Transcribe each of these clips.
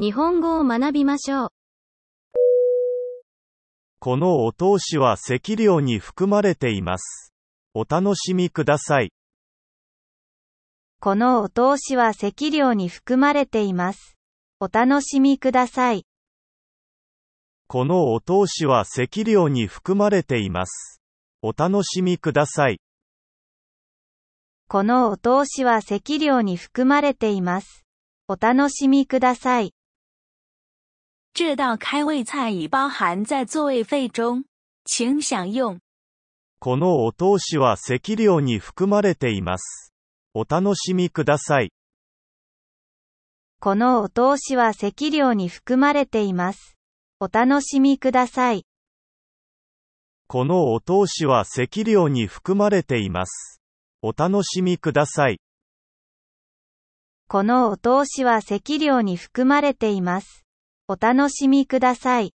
日本語を学びましょう。このお通しは赤量に含まれています。お楽しみください。このお通しは赤量に含まれています。お楽しみください。このお通しは赤量に含まれています。お楽しみください。このお通しは赤料に含まれています。お楽しみください。这道开胃菜已包含在座位费中，请享用。このお通しは赤料に含まれています。お楽しみください。このお通しは赤料に含まれています。お楽しみください。このお通しは赤料に含まれています。お楽しみください。このお通しは赤料に含まれています。お楽しみください。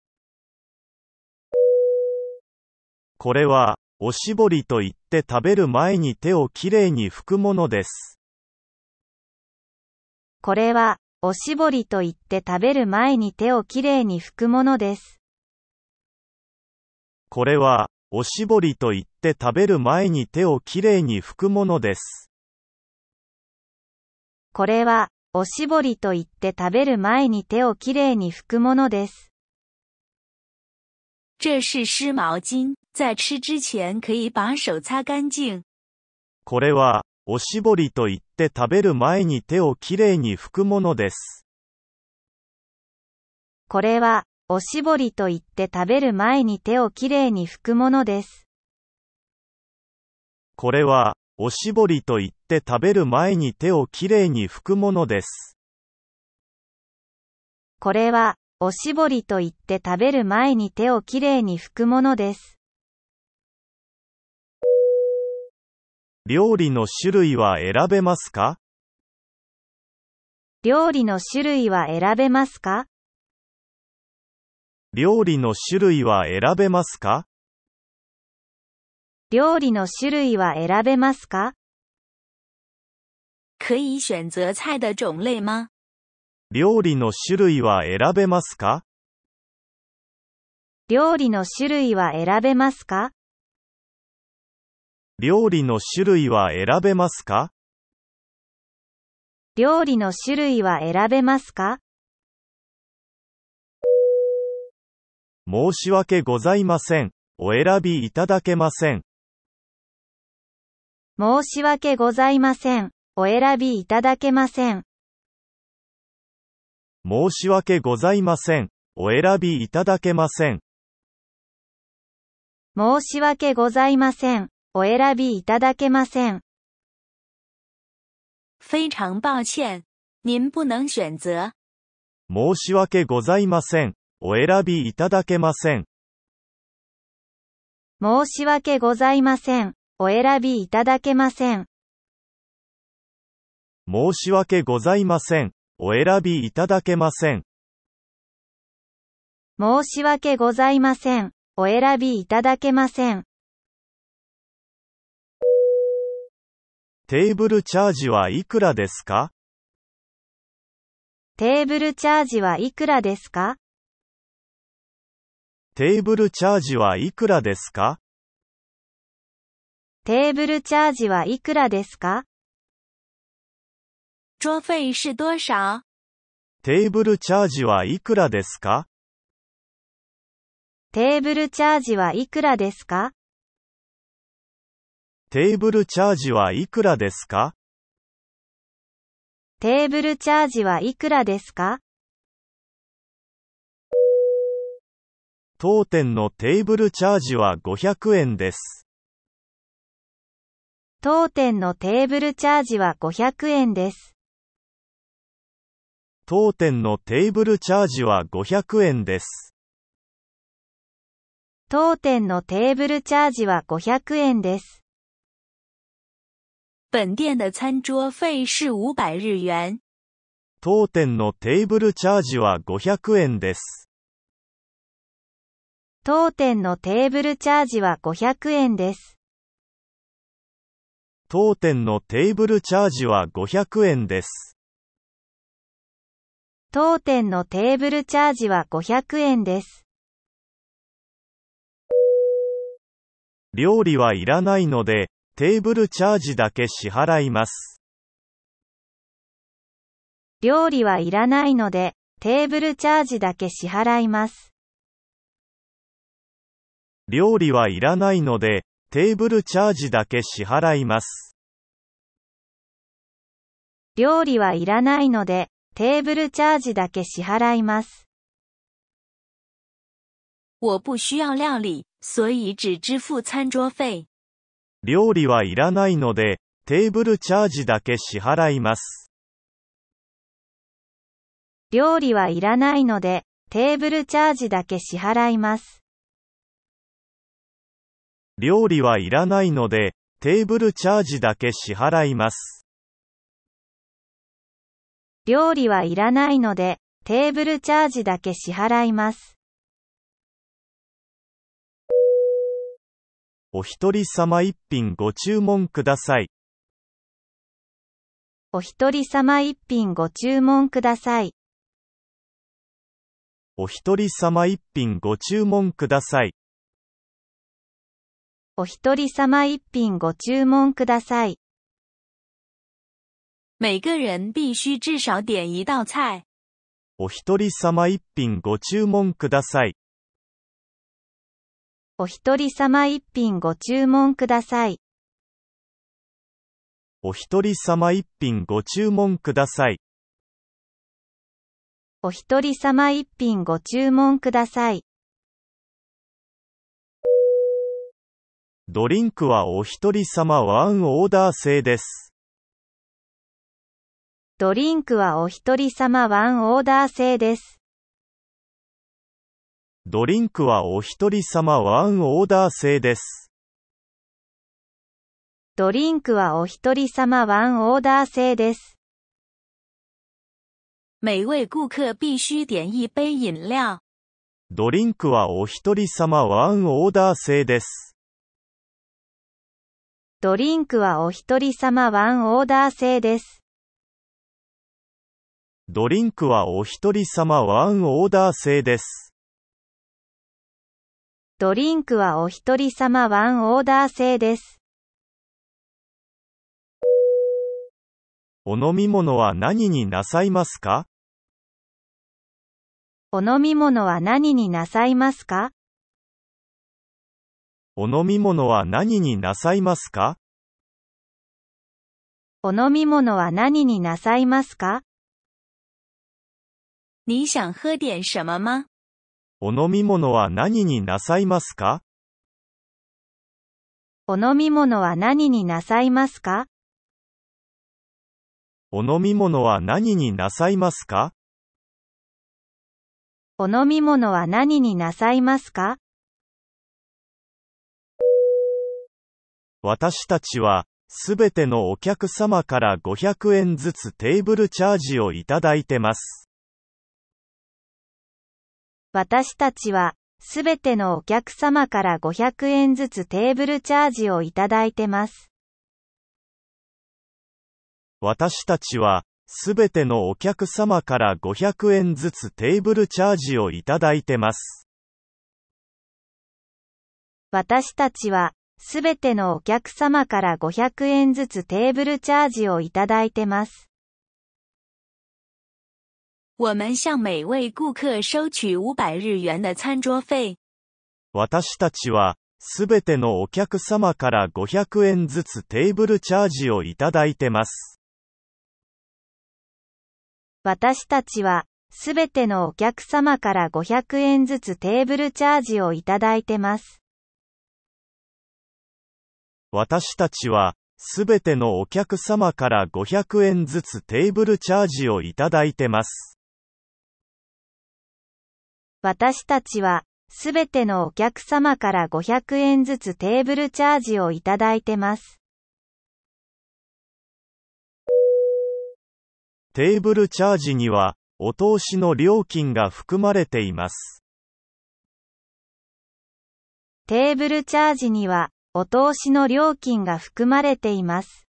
これは、おしぼりと言って食べる前に手をきれいに拭くものです。これは、おしぼりと言って食べる前に手をきれいに拭くものです。これは、おしぼりといって食べる前に手をきれいに拭くものです。これは、おしぼりといって食べる前に手をきれいに拭くものです。这是湿毛巾，在吃之前可以把手擦干净。これは、おしぼりと言って食べる前に手をきれいに拭くものです。これは、おしぼりと言って食べる前に手をきれいに拭くものです。これは、おしぼりと言って食べる前に手をきれいに拭くものです。これは、おしぼりと言って食べる前に手をきれいに拭くものです。料理の種類は選べますか料理の種類は選べますか料理の種類は選べますか料理の種類は選べますか可以選择菜的种类吗料理の種類は選べますか料理の種類は選べますか料理の種類は選べますか料理の種類は選べますか申し訳ございません。お選びいただけません。申し訳ございません。お選びいただけません。申し訳ございません。お選びいただけません。申し訳ございません。お選びいただけません。非常抱歉。您不能选择。申し訳ございません。お選びいただけません。申し訳ございません。お選びいただけません。申し訳ございません。お選びいただけません。申し訳ございません。お選びいただけません。テーブルチャージはいくらですかテーブルチャージはいくらですかテーブルチャージはいくらですかテーブルチャージはいくらですか桌费是多少テーブルチャージはいくらですかテーブルチャージはいくらですかテーブルチャージはいくらですかテーブルチャージはいくらですか当店のテーブルチャージは500円です。当店のテーブルチャージは500円です。当店のテーブルチャージは500円です。当店のテーブルチャージは500円です。本店の餐桌是500日元。当店のテーブルチャージは500円です。当店のテーブルチャージは500円です。当店のテーブルチャージは500円です。当店のテーブルチャージは500円です。料理はいらないので、テーブルチャージだけ支払います。料理はいらないので、テーブルチャージだけ支払います。料理はいらないので、テーブルチャージだけ支払います。料理はいらないので、テーブルチャージだけ支払います。我不需要料理、所以只支付餐桌费。料理はいらないので、テーブルチャージだけ支払います。料理はいらないので、テーブルチャージだけ支払います。料理はいらないので、テーブルチャージだけ支払います。料理はいらないので、テーブルチャージだけ支払います。お一人様一品ご注文ください。お一人様一品ご注文ください。お一人様一品ご注文ください。お一人様一品ご注文ください。每个人必须至少点一道菜。お一人様一品ご注文ください。お一人様一品ご注文ください。お一人様一品ご注文ください。お一人様一品ご注文ください。ドリンクはお一人様ワンオーダー制です。ドリンクはお一人様ワンオーダー制です。ドリンクはお一人様ワンオーダー制です。ドリンクはお一人様ワンオーダー制です。每位顾客必须点一杯饮料。ドリンクはお一人様ワンオーダー制です。ドリンクはお一人様ワンオーダー制です。ドリンクはお一人様ワンオーダー制です。ドリンクはお一人様ワンオーダー制です。お飲み物は何になさいますかお飲み物は何になさいますかお飲み物は何になさいますかお飲み物は何になさいますか你想喝点什么吗お飲み物は何になさいますかお飲み物は何になさいますかお飲み物は何になさいますかお飲み物は何になさいますか私たちは、すべてのお客様から500円ずつテーブルチャージをいただいてます。私たちは、すべてのお客様から500円ずつテーブルチャージをいただいてます。私たちは、すべてのお客様から500円ずつテーブルチャージをいただいてます。私たちは、すべてのお客様から500円ずつテーブルチャージをいただいてます。我们向每位顾客收取500日元的餐桌费。私たちは、すべてのお客様から500円ずつテーブルチャージをいただいてます。私たちは、すべてのお客様から500円ずつテーブルチャージをいただいてます。私たちは、すべてのお客様から500円ずつテーブルチャージをいただいてます。私たちは、すべてのお客様から500円ずつテーブルチャージをいただいてます。テーブルチャージには、お通しの料金が含まれています。テーブルチャージには、お通しの料金が含まれています。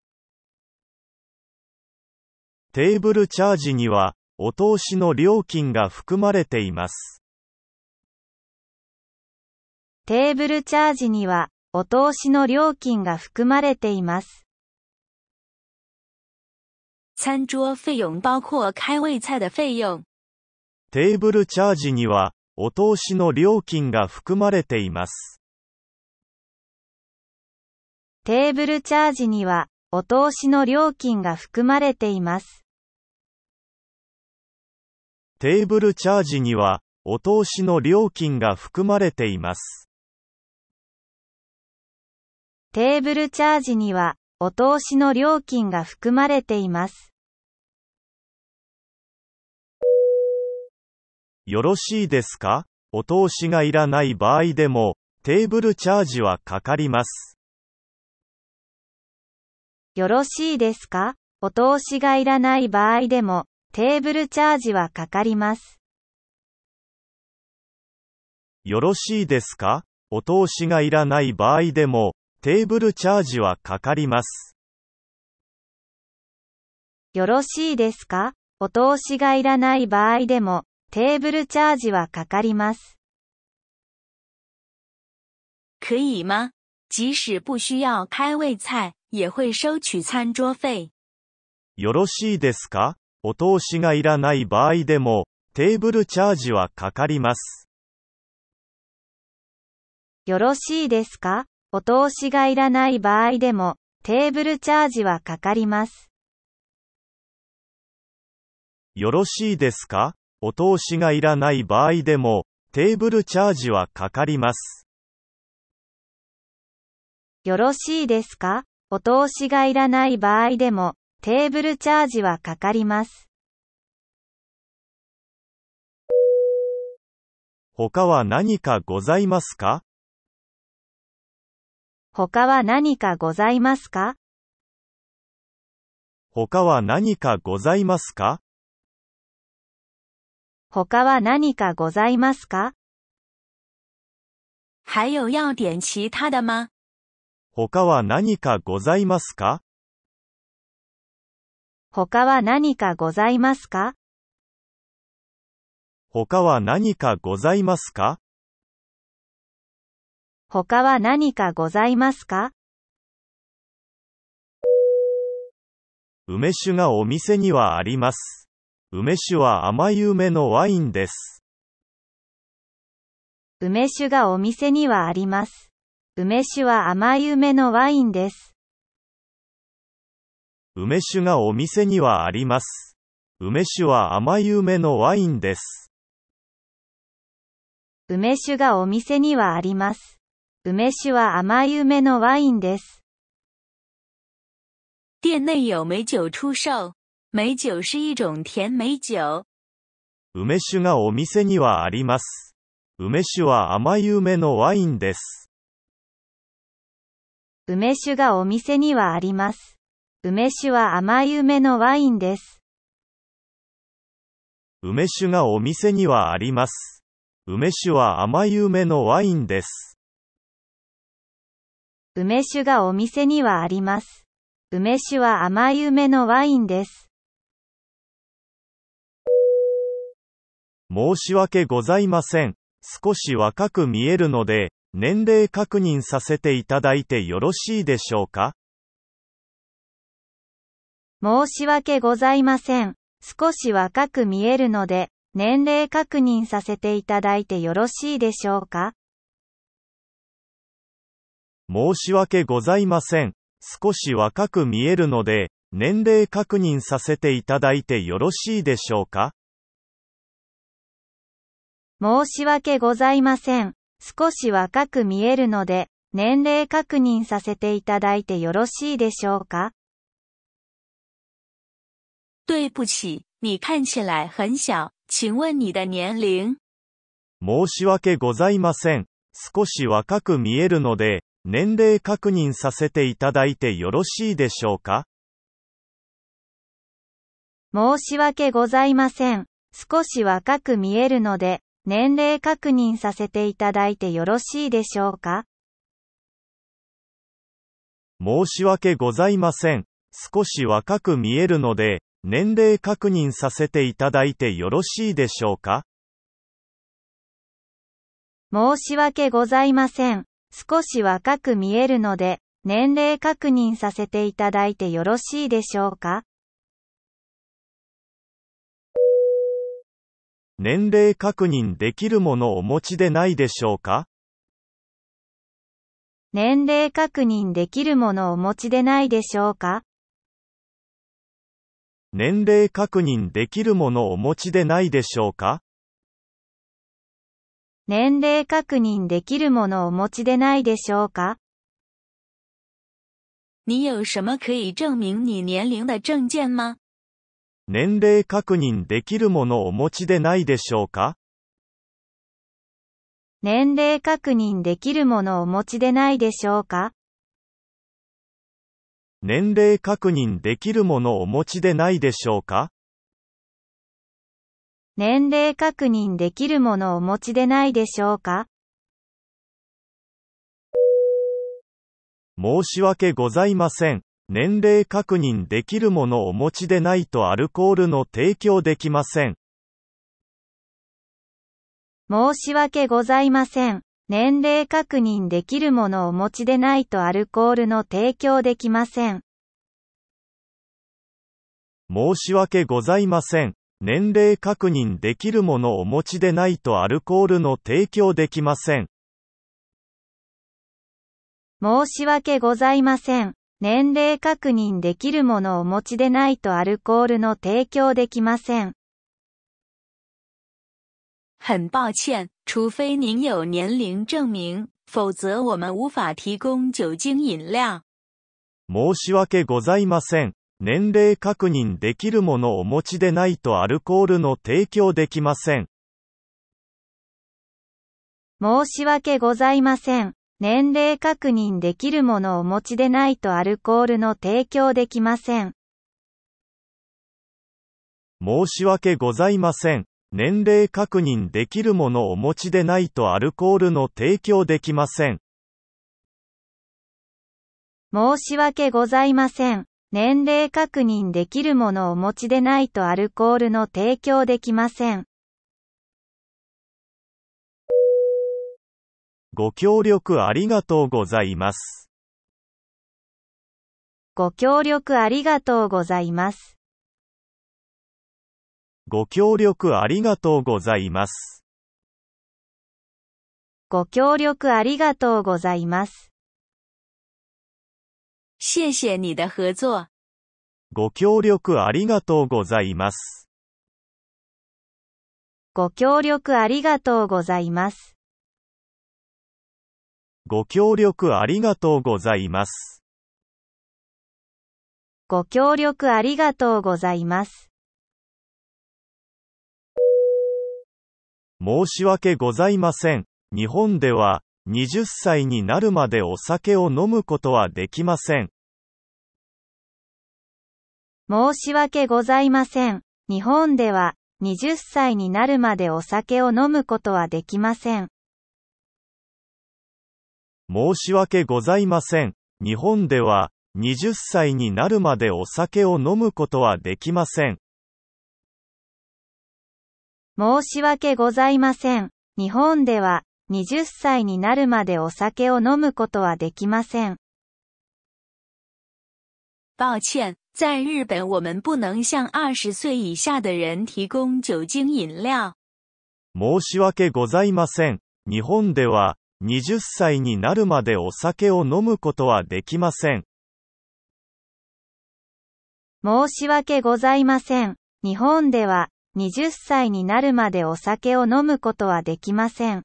テーブルチャージには、お通しの料金が含まれています。テーブルチャージには、お通しの料金が含まれています。餐桌费用包括开胃菜的费用。テーブルチャージには、お通しの料金が含まれています。テーブルチャージには、お通しの料金が含まれています。テーブルチャージには、お通しの料金が含まれています。テーブルチャージには、お通しの料金が含まれています。よろしいですかお通しがいらない場合でも、テーブルチャージはかかります。よろしいですかお通しがいらない場合でも、テーブルチャージはかかります。よろしいですかお通しがいらない場合でも、テーブルチャージはかかります。よろしいですかお通しがいらない場合でも、テーブルチャージはかかります。可以吗即使不需要开胃菜。也会收取餐桌费。よろしいですかお通しがいらない場合でも、テーブルチャージはかかります。よろしいですかお通しがいらない場合でも、テーブルチャージはかかります。よろしいですかお通しがいらない場合でも、テーブルチャージはかかります。よろしいですかお通しがいらない場合でも、テーブルチャージはかかります。他は何かございますか他は何かございますか他は何かございますか他は何かございますか还有要点其他的吗他は何かございますか他は何かございますか他は何かございますか他は何かございますか梅酒がお店にはあります。梅酒は甘い梅のワインです。梅酒がお店にはあります。梅酒は甘い梅のワインです。梅酒がお店にはあります。梅酒は甘い梅のワインです。梅酒がお店にはあります。梅酒は甘い梅のワインです。店内有梅酒出售。梅酒是一种甜梅酒。梅酒がお店にはあります。梅酒は甘い梅のワインです。梅酒がお店にはあります。梅酒は甘い梅のワインです。梅酒がお店にはあります。梅酒は甘い梅のワインです。梅酒がお店にはあります。梅酒は甘い梅のワインです。申し訳ございません。少し若く見えるので、年齢確認させていただいてよろしいでしょうか申し訳ございません。少し若く見えるので、年齢確認させていただいてよろしいでしょうか申し訳ございません。少し若く見えるので、年齢確認させていただいてよろしいでしょうか申し訳ございません。少し若く見えるので、年齢確認させていただいてよろしいでしょうか对不起、你看起来很小。请问你的年齢申し訳ございません。少し若く見えるので、年齢確認させていただいてよろしいでしょうか申し訳ございません。少し若く見えるので、年齢確認させていただいてよろしいでしょうか申し訳ございません。少し若く見えるので、年齢確認させていただいてよろしいでしょうか申し訳ございません。少し若く見えるので、年齢確認させていただいてよろしいでしょうか年齢確認できるものをお持ちでないでしょうか年齢確認できるものをお持ちでないでしょうか年齢確認できるものをお持ちでないでしょうか年齢確認できるものをお持ちでないでしょうか你有什么可以证明你年龄的证件吗年齢確認できるものをお持ちでないでしょうか年齢確認できるものをお持ちでないでしょうか年齢確認できるものをお持ちでないでしょうか年齢確認できるものをお持ちでないでしょうか申し訳ございません。年齢確認できるものをお持ちでないとアルコールの提供できません。申し訳ございません。年齢確認できるものをお持ちでないとアルコールの提供できません。申し訳ございません。年齢確認できるものをお持ちでないとアルコールの提供できません。申し訳ございません。年齢確認できるものをお持ちでないとアルコールの提供できません。很抱歉，除非您有年龄证明，否则我们无法提供酒精饮料。申し訳ございません。年齢確認できるものをお持ちでないとアルコールの提供できません。申し訳ございません。年齢確認できるものをお持ちでないとアルコールの提供できません。申し訳ございません。年齢確認できるものをお持ちでないとアルコールの提供できません。申し訳ございません。年齢確認できるものをお持ちでないとアルコールの提供できません。ご協力ありがとうございます。ご協力ありがとうございます。ご協力ありがとうございます。ご協力ありがとうございます。谢谢你的合作。ご協力ありがとうございます。ご協力ありがとうございます。ご協力ありがとうございます。ご協力ありがとうございます。申し訳ございません。日本では、20歳になるまでお酒を飲むことはできません。申し訳ございません。日本では、20歳になるまでお酒を飲むことはできません。申し訳ございません。日本では、20歳になるまでお酒を飲むことはできません。申し訳ございません。日本では、20歳になるまでお酒を飲むことはできません。抱歉，在日本我们不能向以下的人提供酒精料。申し訳ございません。日本では、20歳になるまでお酒を飲むことはできません。申し訳ございません。日本では、20歳になるまでお酒を飲むことはできません。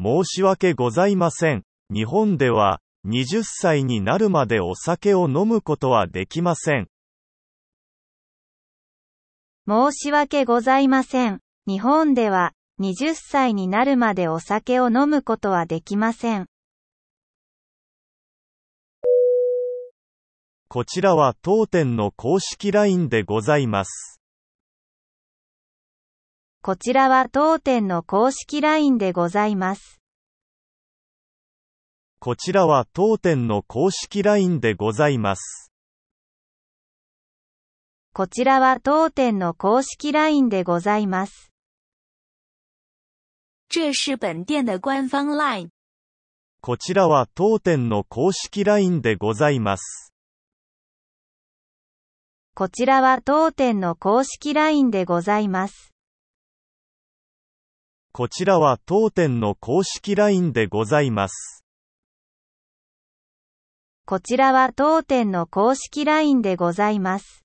申し訳ございません。日本では、20歳になるまでお酒を飲むことはできません。申し訳ございません。日本では、20歳になるまでお酒を飲むことはできません。こちらは当店の公式 LINE でございます。こちらは当店の公式 LINE でございます。こちらは当店の公式 LINE でございます。こちらは当店の公式 LINE でございます。这是本店的官方 LINE。こちらは当店の公式 LINE でございます。こちらは当店の公式 LINE でございます。こちらは当店の公式 LINE でございます。こちらは当店の公式 LINE でございます。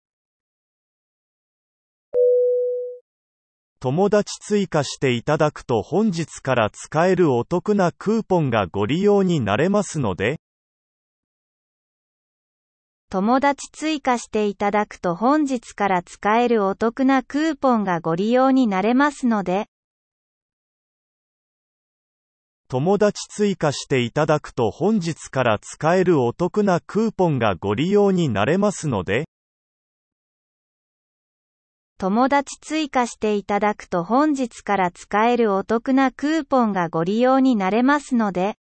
友達追加していただくと本日から使えるお得なクーポンがご利用になれますので、友達追加していただくと本日から使えるお得なクーポンがご利用になれますので、友達追加していただくと本日から使えるお得なクーポンがご利用になれますので、友達追加していただくと本日から使えるお得なクーポンがご利用になれますので。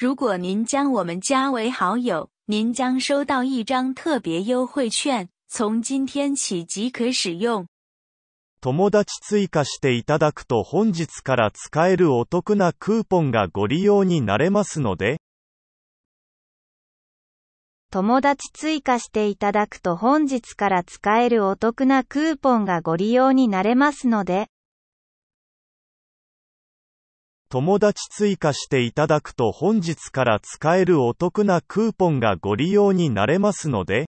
如果您将我们加为好友，您将收到一张特别优惠券，从今天起即可使用。友達追加していただくと本日から使えるお得なクーポンがご利用になれますので。友達追加していただくと本日から使えるお得なクーポンがご利用になれますので、友達追加していただくと本日から使えるお得なクーポンがご利用になれますので、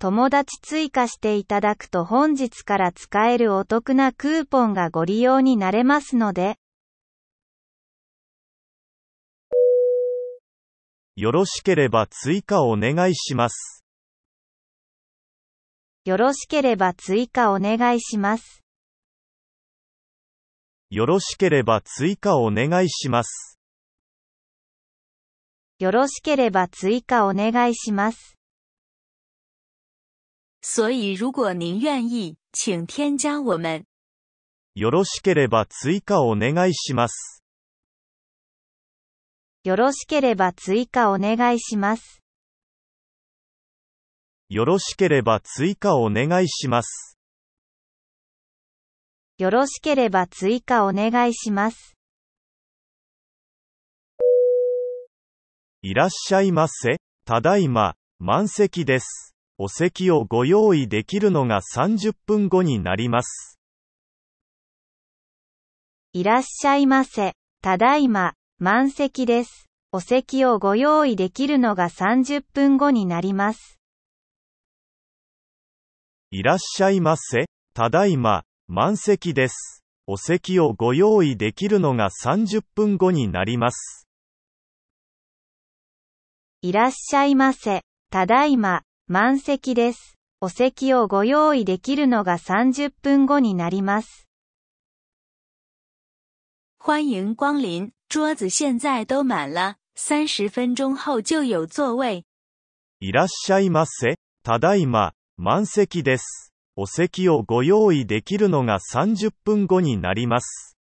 友達追加していただくと本日から使えるお得なクーポンがご利用になれますので、よろしければ追加お願いします。よろしければ追加お願いします。よろしければ追加お願いします。よろしければ追加お願いします。所以如果您愿意、请添加我们。よろしければ追加お願いします。よろしければ追加お願いします。よろしければ追加お願いします。よろしければ追加お願いします。いらっしゃいませ。ただいま、満席です。お席をご用意できるのが30分後になります。いらっしゃいませ。ただいま、満席です。お席をご用意できるのが30分後になります。いらっしゃいませ。ただいま、満席です。お席をご用意できるのが30分後になります。いらっしゃいませ。ただいま、満席です。お席をご用意できるのが30分後になります。欢迎光臨。桌子现在都满了。30分钟后就有座位。いらっしゃいませ。ただいま、満席です。お席をご用意できるのが30分後になります。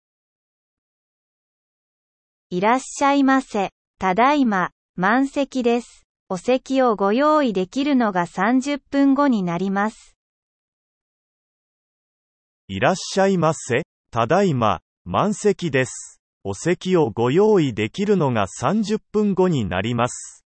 いらっしゃいませ。ただいま、満席です。お席をご用意できるのが30分後になります。いらっしゃいませ。ただいま、満席です。お席をご用意できるのが30分後になります。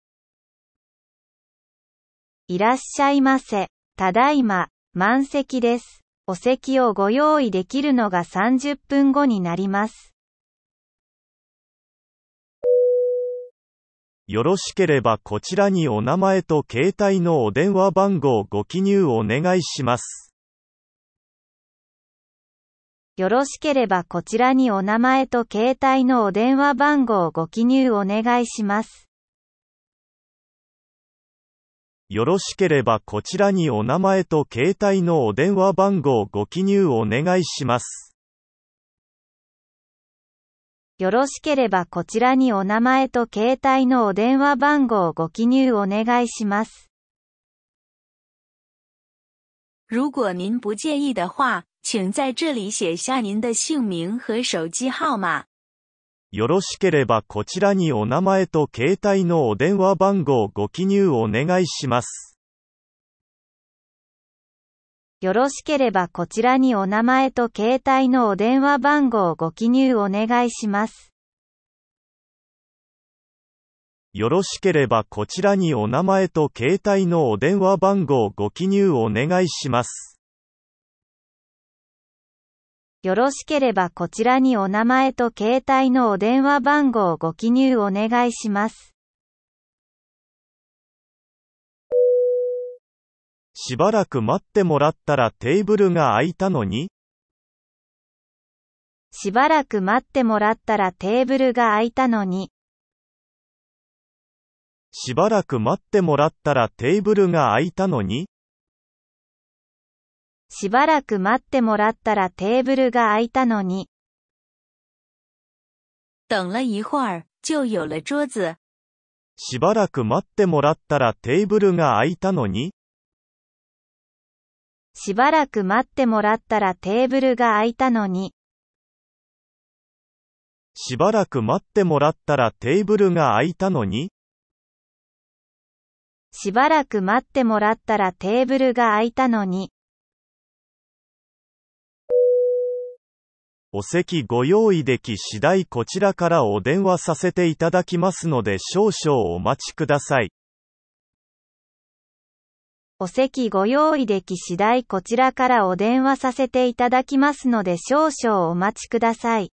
いらっしゃいませ。ただいま、満席です。お席をご用意できるのが30分後になります。よろしければこちらにお名前と携帯のお電話番号ご記入お願いします。よろしければこちらにお名前と携帯のお電話番号をご記入お願いします。よろしければこちらにお名前と携帯のお電話番号をご記入お願いします。よろしければこちらにお名前と携帯のお電話番号をご記入お願いします。如果您不介意的话，请在这里写下您的姓名和手机号码。よろしければこちらにお名前と携帯のお電話番号ご記入お願いします。よろしければこちらにお名前と携帯のお電話番号ご記入お願いします。よろしければこちらにお名前と携帯のお電話番号ご記入お願いします。よろしければこちらにお名前と携帯のお電話番号をご記入お願いします。しばらく待ってもらったらテーブルが空いたのにしばらく待ってもらったらテーブルが空いたのに。しばらく待ってもらったらテーブルが空いたのにしばらく待ってもらったらテーブルが空いたのに。等了一会儿、就有了桌子。しばらく待ってもらったらテーブルが空いたのに。しばらく待ってもらったらテーブルが空いたのに。しばらく待ってもらったらテーブルが空いたのに。しばらく待ってもらったらテーブルが空いたのに。お席ご用意でき次第こちらからお電話させていただきますので少々お待ちください。お席ご用意でき次第こちらからお電話させていただきますので少々お待ちください。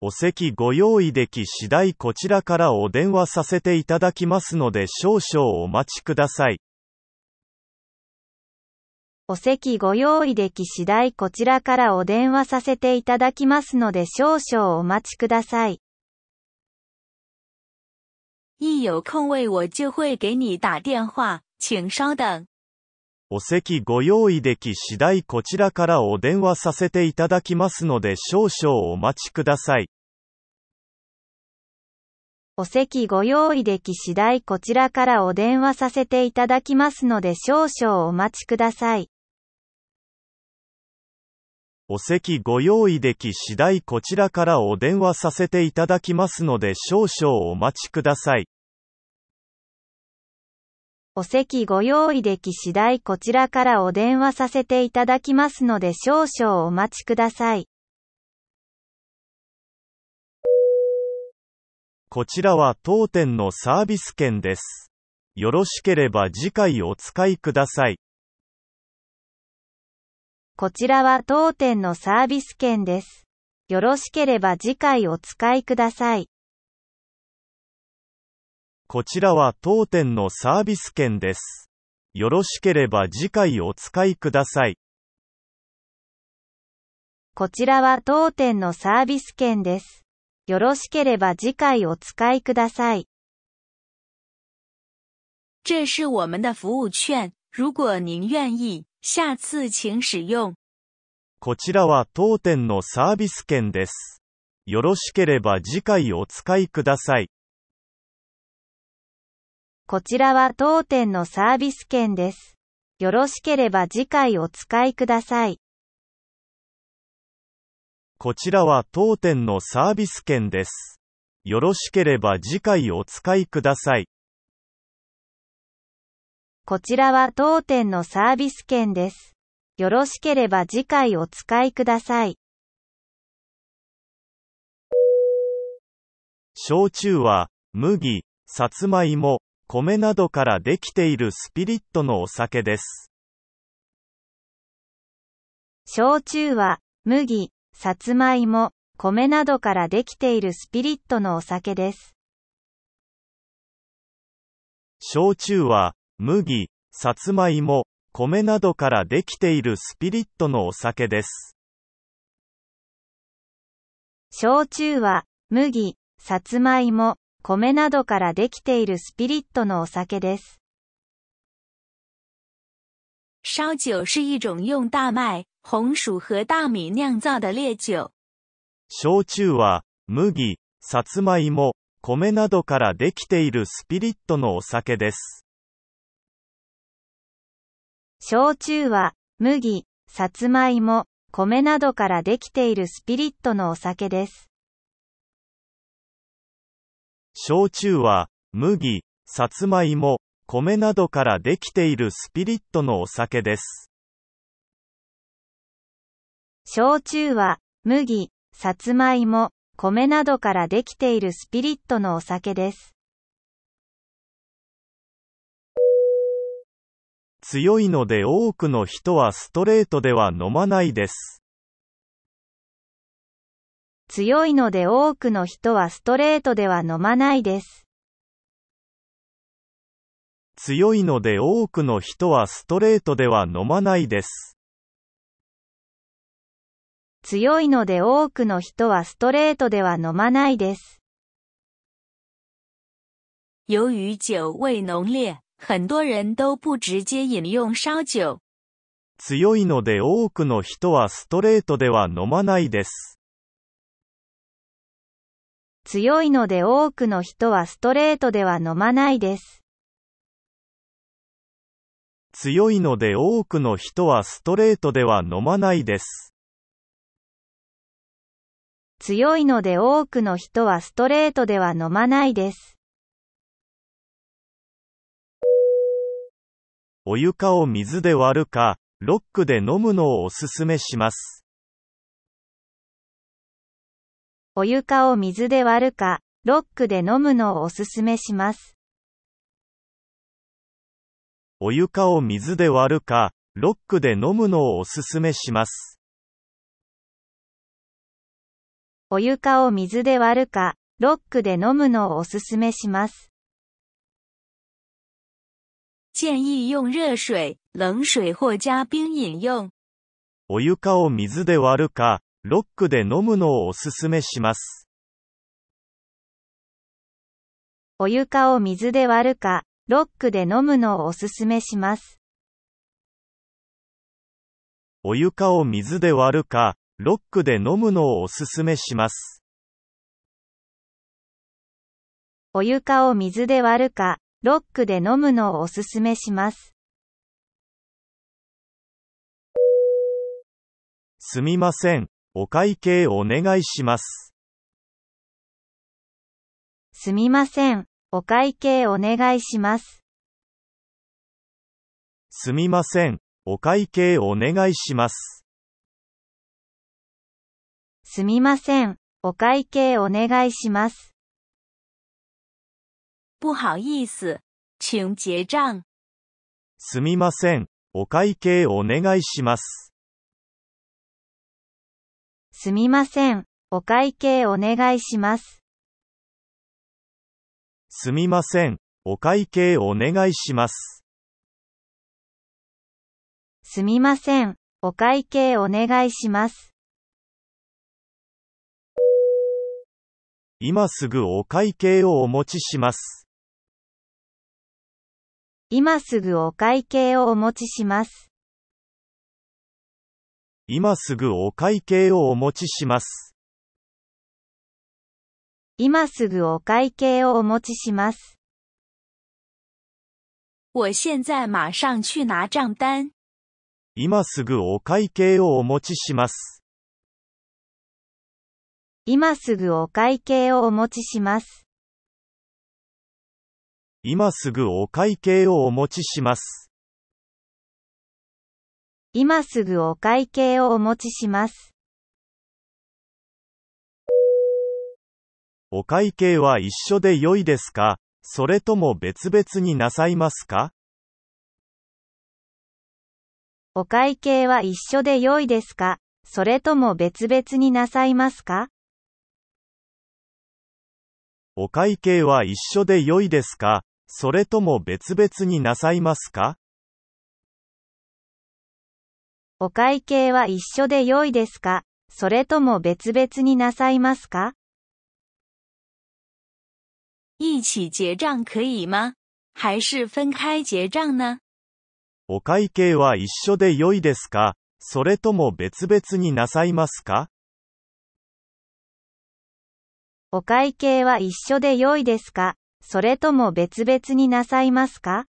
お席ご用意でき次第こちらからお電話させていただきますので少々お待ちください。お席ご用意でき次第こちらからお電話させていただきますので少々お待ちください。一有空位我就会给你打电话、请稍等。お席ご用意でき次第こちらからお電話させていただきますので少々お待ちください。お席ご用意でき次第こちらからお電話させていただきますので少々お待ちください。お席ご用意でき次第こちらからお電話させていただきますので少々お待ちください。お席ご用意でき次第こちらからお電話させていただきますので少々お待ちください。こちらは当店のサービス券です。よろしければ次回お使いください。こちらは当店のサービス券です。よろしければ次回お使いください。こちらは当店のサービス券です。よろしければ次回お使いください。こちらは当店のサービス券です。よろしければ次回お使いください。这是我们的服务券。如果您愿意。下次请使用。こちらは当店のサービス券です。よろしければ次回お使いください。こちらは当店のサービス券です。よろしければ次回お使いください。こちらは当店のサービス券です。よろしければ次回お使いください。こちらは当店のサービス券です。よろしければ次回お使いください。焼酎は、麦、さつまいも、米などからできているスピリットのお酒です。焼酎は、麦、さつまいも、米などからできているスピリットのお酒です。焼酎は、麦、さつまいも、米などからできているスピリットのお酒です。焼酎は、麦、さつまいも、米などからできているスピリットのお酒です。烧酒是一种用大麦、红薯和大米酿造的烈酒。焼酎は、麦、さつまいも、米などからできているスピリットのお酒です。焼酎は、麦、さつまいも、米などからできているスピリットのお酒です。焼酎は、麦、さつまいも、米などからできているスピリットのお酒です。焼酎は、麦、さつまいも、米などからできているスピリットのお酒です。強いので多くの人はストレートでは飲まないです。強いので多くの人はストレートでは飲まないです。強いので多くの人はストレートでは飲まないです。強いので多くの人はストレートでは飲まないです。由于酒味浓烈，很多人都不直接饮用烧酒。強いので多くの人はストレートでは飲まないです。強いので多くの人はストレートでは飲まないです。強いので多くの人はストレートでは飲まないです。強いので多くの人はストレートでは飲まないです。お湯かを水で割るか、ロックで飲むのをおすすめします。お湯かを水で割るか、ロックで飲むのをおすすめします。お湯かを水で割るか、ロックで飲むのをおすすめします。お湯かを水で割るか、ロックで飲むのをおすすめします。建议用热水、冷水或加冰饮用。お湯かを水で割るか、ロックで飲むのをおすすめします。お湯かを水で割るか、ロックで飲むのをおすすめします。お湯かを水で割るか、ロックで飲むのをおすすめします。お湯かを水で割るか、ロックで飲むのをおすすめします。すみません。お会計お願いします。すみません。お会計お願いします。すみません。お会計お願いします。すみません。お会計お願いします。不好意思、请结账。すみません、お会計お願いします。すみません、お会計お願いします。すみません、お会計お願いします。すみません、お会計お願いします。今すぐお会計をお持ちします。今すぐお会計をお持ちします。今すぐお会計をお持ちします。今すぐお会計をお持ちします。我现在马上去拿账单。今すぐお会計をお持ちします。今すぐお会計をお持ちします。今すぐお会計をお持ちします。今すぐお会計をお持ちします。お会計は一緒で良いですかそれとも別々になさいますかお会計は一緒で良いですかそれとも別々になさいますかお会計は一緒で良いですかそれとも別々になさいますかお会計は一緒で良いですかそれとも別々になさいますか一起结账可以吗还是分开结账呢お会計は一緒で良いですかそれとも別々になさいますかお会計は一緒で良いですかそれとも別々になさいますか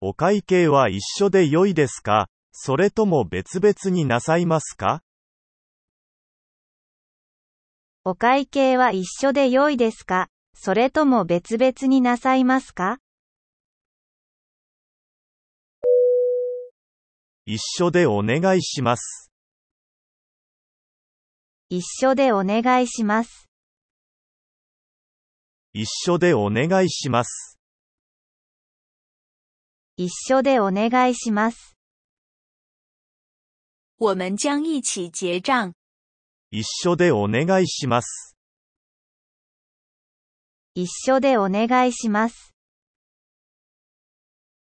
お会計は一緒で良いですかそれとも別々になさいますかお会計は一緒で良いですかそれとも別々になさいますか一緒でお願いします。一緒でお願いします。一緒でお願いします。一緒でお願いします。我们将一起结账。一緒でお願いします。一緒でお願いします。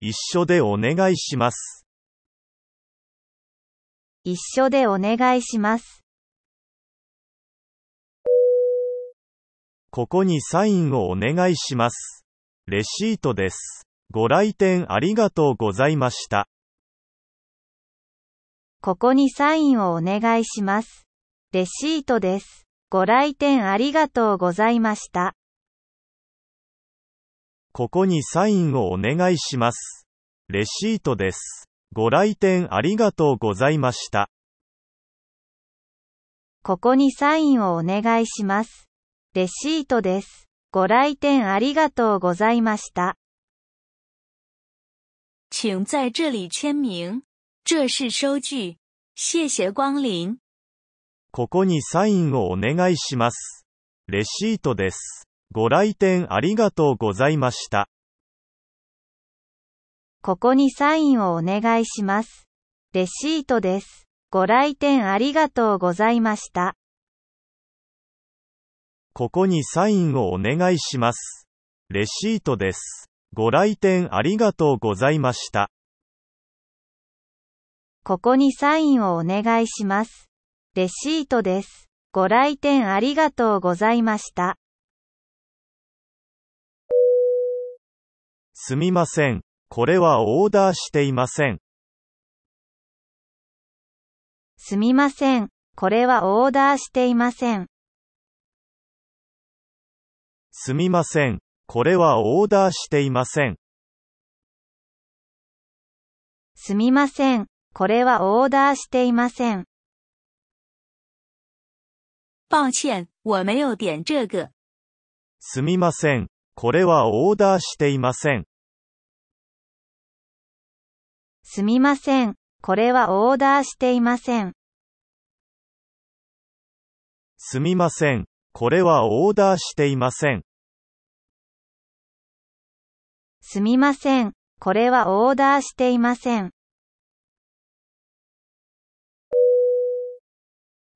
一緒でお願いします。一緒でお願いします。ここにサインをお願いします。レシートです。ご来店ありがとうございました。ここにサインをお願いします。レシートです。ご来店ありがとうございました。ここにサインをお願いします。レシートです。ご来店ありがとうございました。ここにサインをお願いします。レシートです。ご来店ありがとうございました。请在这里签名。这是收据。谢谢光临。ここにサインをお願いします。レシートです。ご来店ありがとうございました。ここにサインをお願いします。レシートです。ご来店ありがとうございました。ここにサインをお願いします。レシートです。ご来店ありがとうございました。ここにサインをお願いします。レシートです。ご来店ありがとうございました。すみません。これはオーダーしていません。すみません。これはオーダーしていません。すみません。これはオーダーしていません。すみません。これはオーダーしていません。抱歉、我没有点这个。すみません。これはオーダーしていません。すみません。これはオーダーしていません。すみません。これはオーダーしていません。すみません。これはオーダーしていません。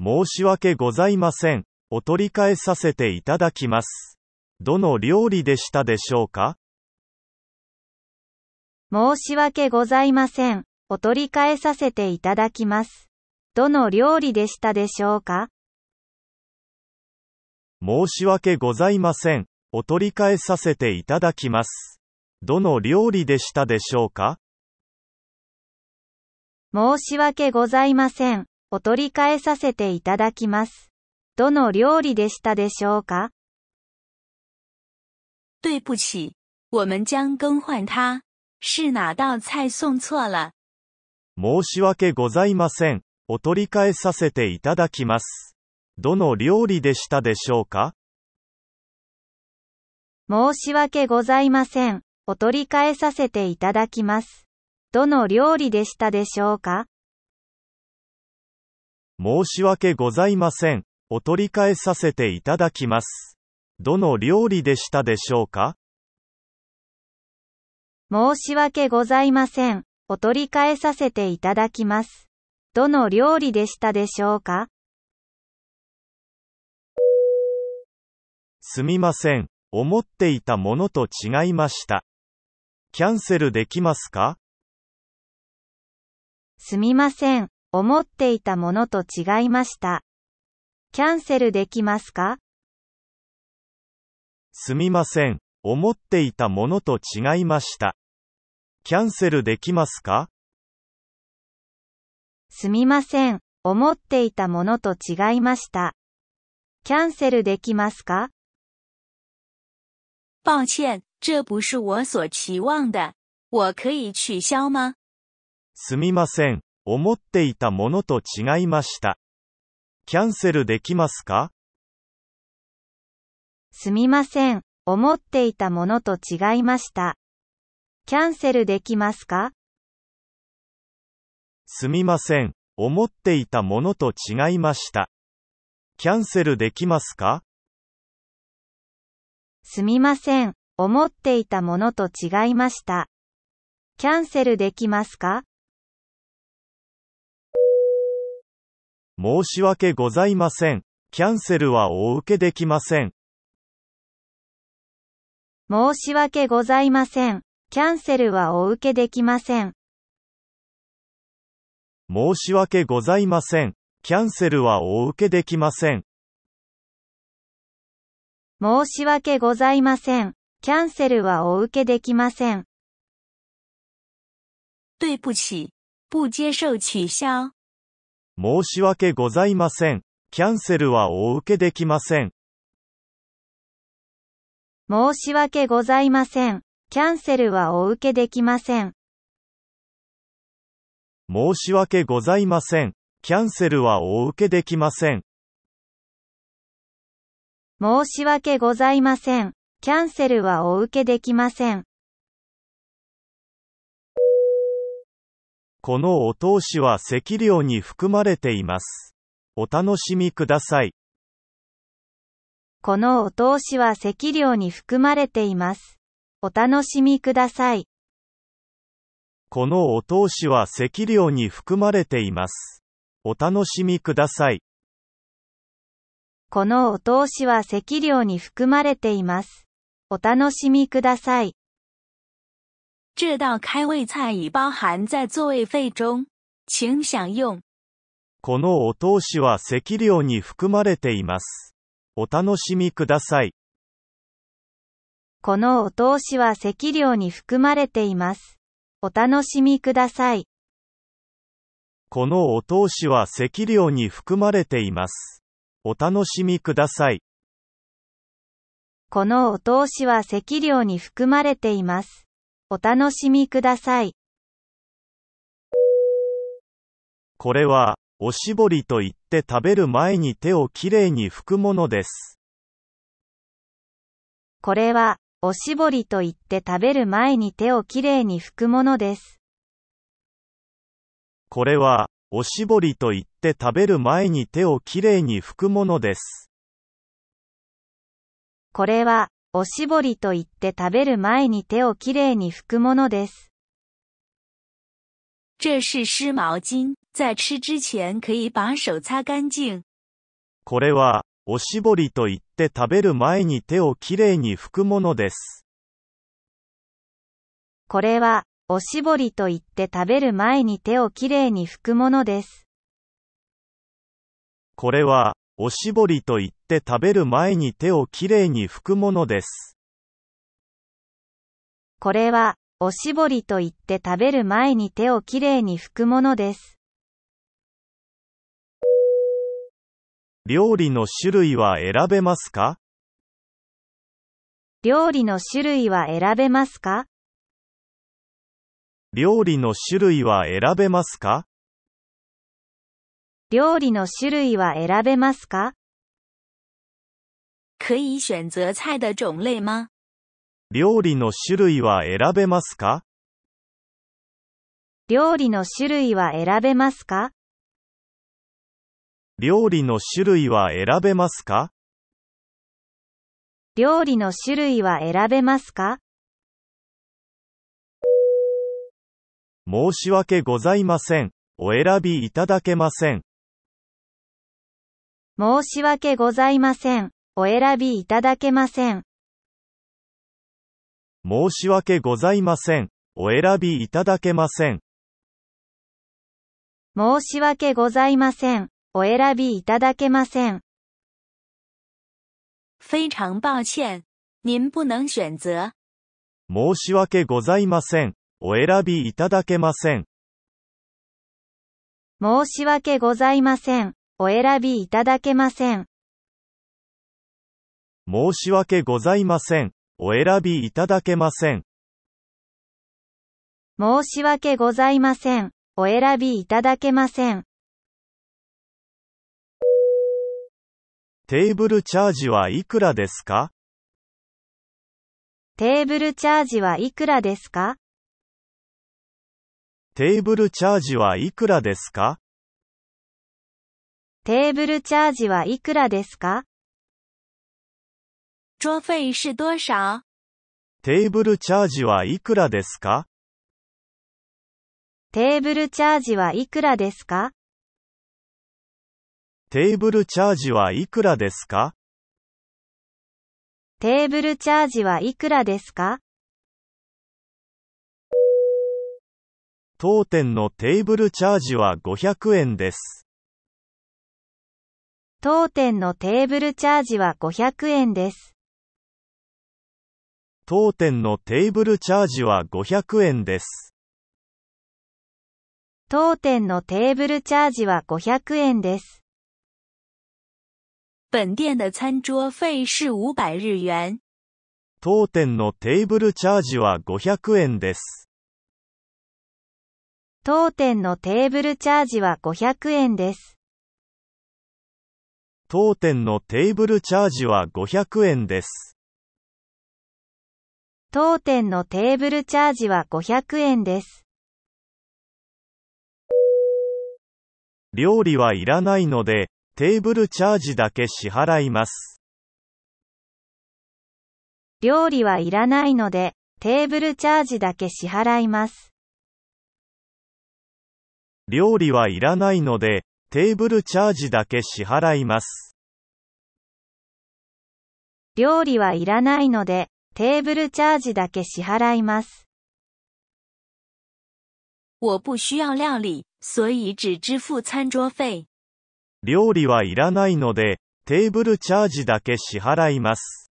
申し訳ございません。お取り替えさせていただきます。どの料理でしたでしょうか申し訳ございません。お取り替えさせていただきます。どの料理でしたでしょうか申し訳ございません。お取り替えさせていただきます。どの料理でしたでしょうか申し訳ございません。お取り替えさせていただきます。どの料理でしたでしょうか对不起，我们将更换它。是哪道菜送错了？申し訳ございません。お取り替えさせていただきます。どの料理でしたでしょうか申し訳ございません。お取り替えさせていただきます。どの料理でしたでしょうか申し訳ございません。お取り替えさせていただきます。どの料理でしたでしょうか申し訳ございません。お取り替えさせていただきます。どの料理でしたでしょうかすみません。思っていたものと違いました。キャンセルできますかすみません。思っていたものと違いました。キャンセルできますかすみません。思っていたものと違いました。キャンセルできますかすみません。思っていたものと違いました。キャンセルできますか抱歉，这不是我所期望的。我可以取消吗？すみません。思っていたものと違いました。キャンセルできますかすみません。思っていたものと違いました。キャンセルできますかすみません。思っていたものと違いました。キャンセルできますかすみません、思っていたものと違いました。キャンセルできますか申し訳ございません。キャンセルはお受けできません。申し訳ございません。キャンセルはお受けできません。申し訳ございません。キャンセルはお受けできません。申し訳ございません。キャンセルはお受けできません。对不起、不接受取消。申し訳ございません。キャンセルはお受けできません。申し訳ございません。キャンセルはお受けできません。申し訳ございません。キャンセルはお受けできません。申し訳ございません。キャンセルはお受けできません。このお通しは赤料に含まれています。お楽しみください。このお通しは赤料に含まれています。お楽しみください。このお通しは赤料に含まれています。お楽しみください。このお通しは赤料に含まれています。お楽しみください。这道开胃菜已包含在座位费中，请享用。このお通しは赤料に含まれています。お楽しみください。このお通しは赤料に含まれています。お楽しみください。このお通しは赤料に含まれています。お楽しみください。このお通しは赤料に含まれています。お楽しみください。これは、おしぼりと言って食べる前に手をきれいに拭くものです。これは、おしぼりと言って食べる前に手をきれいに拭くものです。これは、おしぼりと言って食べる前に手をきれいに拭くものです。これは、おしぼりと言って食べる前に手をきれいに拭くものです。这是湿毛巾，在吃之前可以把手擦干净。これは、おしぼりと言って食べる前に手をきれいに拭くものです。これは、おしぼりと言って食べる前に手をきれいに拭くものです。これは、おしぼりと言って食べる前に手をきれいに拭くものです。これは、おしぼりと言って食べる前に手をきれいに拭くものです。料理の種類は選べますか料理の種類は選べますか料理の種類は選べますか料理の種類は選べますか可以選择菜的种类吗料理の種類は選べますか料理の種類は選べますか料理の種類は選べますか料理の種類は選べますか申し訳ございません。お選びいただけません。申し訳ございません。お選びいただけません。申し訳ございません。お選びいただけません。申し訳ございません。お選びいただけません。非常抱歉。您不能选择。申し訳ございません。お選びいただけません。申し訳ございません。お選びいただけません。申し訳ございません。お選びいただけません。申し訳ございません。お選びいただけません。テーブルチャージはいくらですかテーブルチャージはいくらですかテーブルチャージはいくらですかテーブルチャージはいくらですか桌费是多少テーブルチャージはいくらですかテーブルチャージはいくらですかテーブルチャージはいくらですかテーブルチャージはいくらですか当店のテーブルチャージは500円です。当店のテーブルチャージは500円です。当店のテーブルチャージは500円です。当店のテーブルチャージは500円です。本店の餐桌费是500日元。当店のテーブルチャージは500円です。当店のテーブルチャージは500円です。当店のテーブルチャージは500円です。当店のテーブルチャージは500円です。料理はいらないので、テーブルチャージだけ支払います。料理はいらないので、テーブルチャージだけ支払います。料理はいらないので、テーブルチャージだけ支払います。料理はいらないので、テーブルチャージだけ支払います。我不需要料理、所以只支付餐桌费。料理はいらないので、テーブルチャージだけ支払います。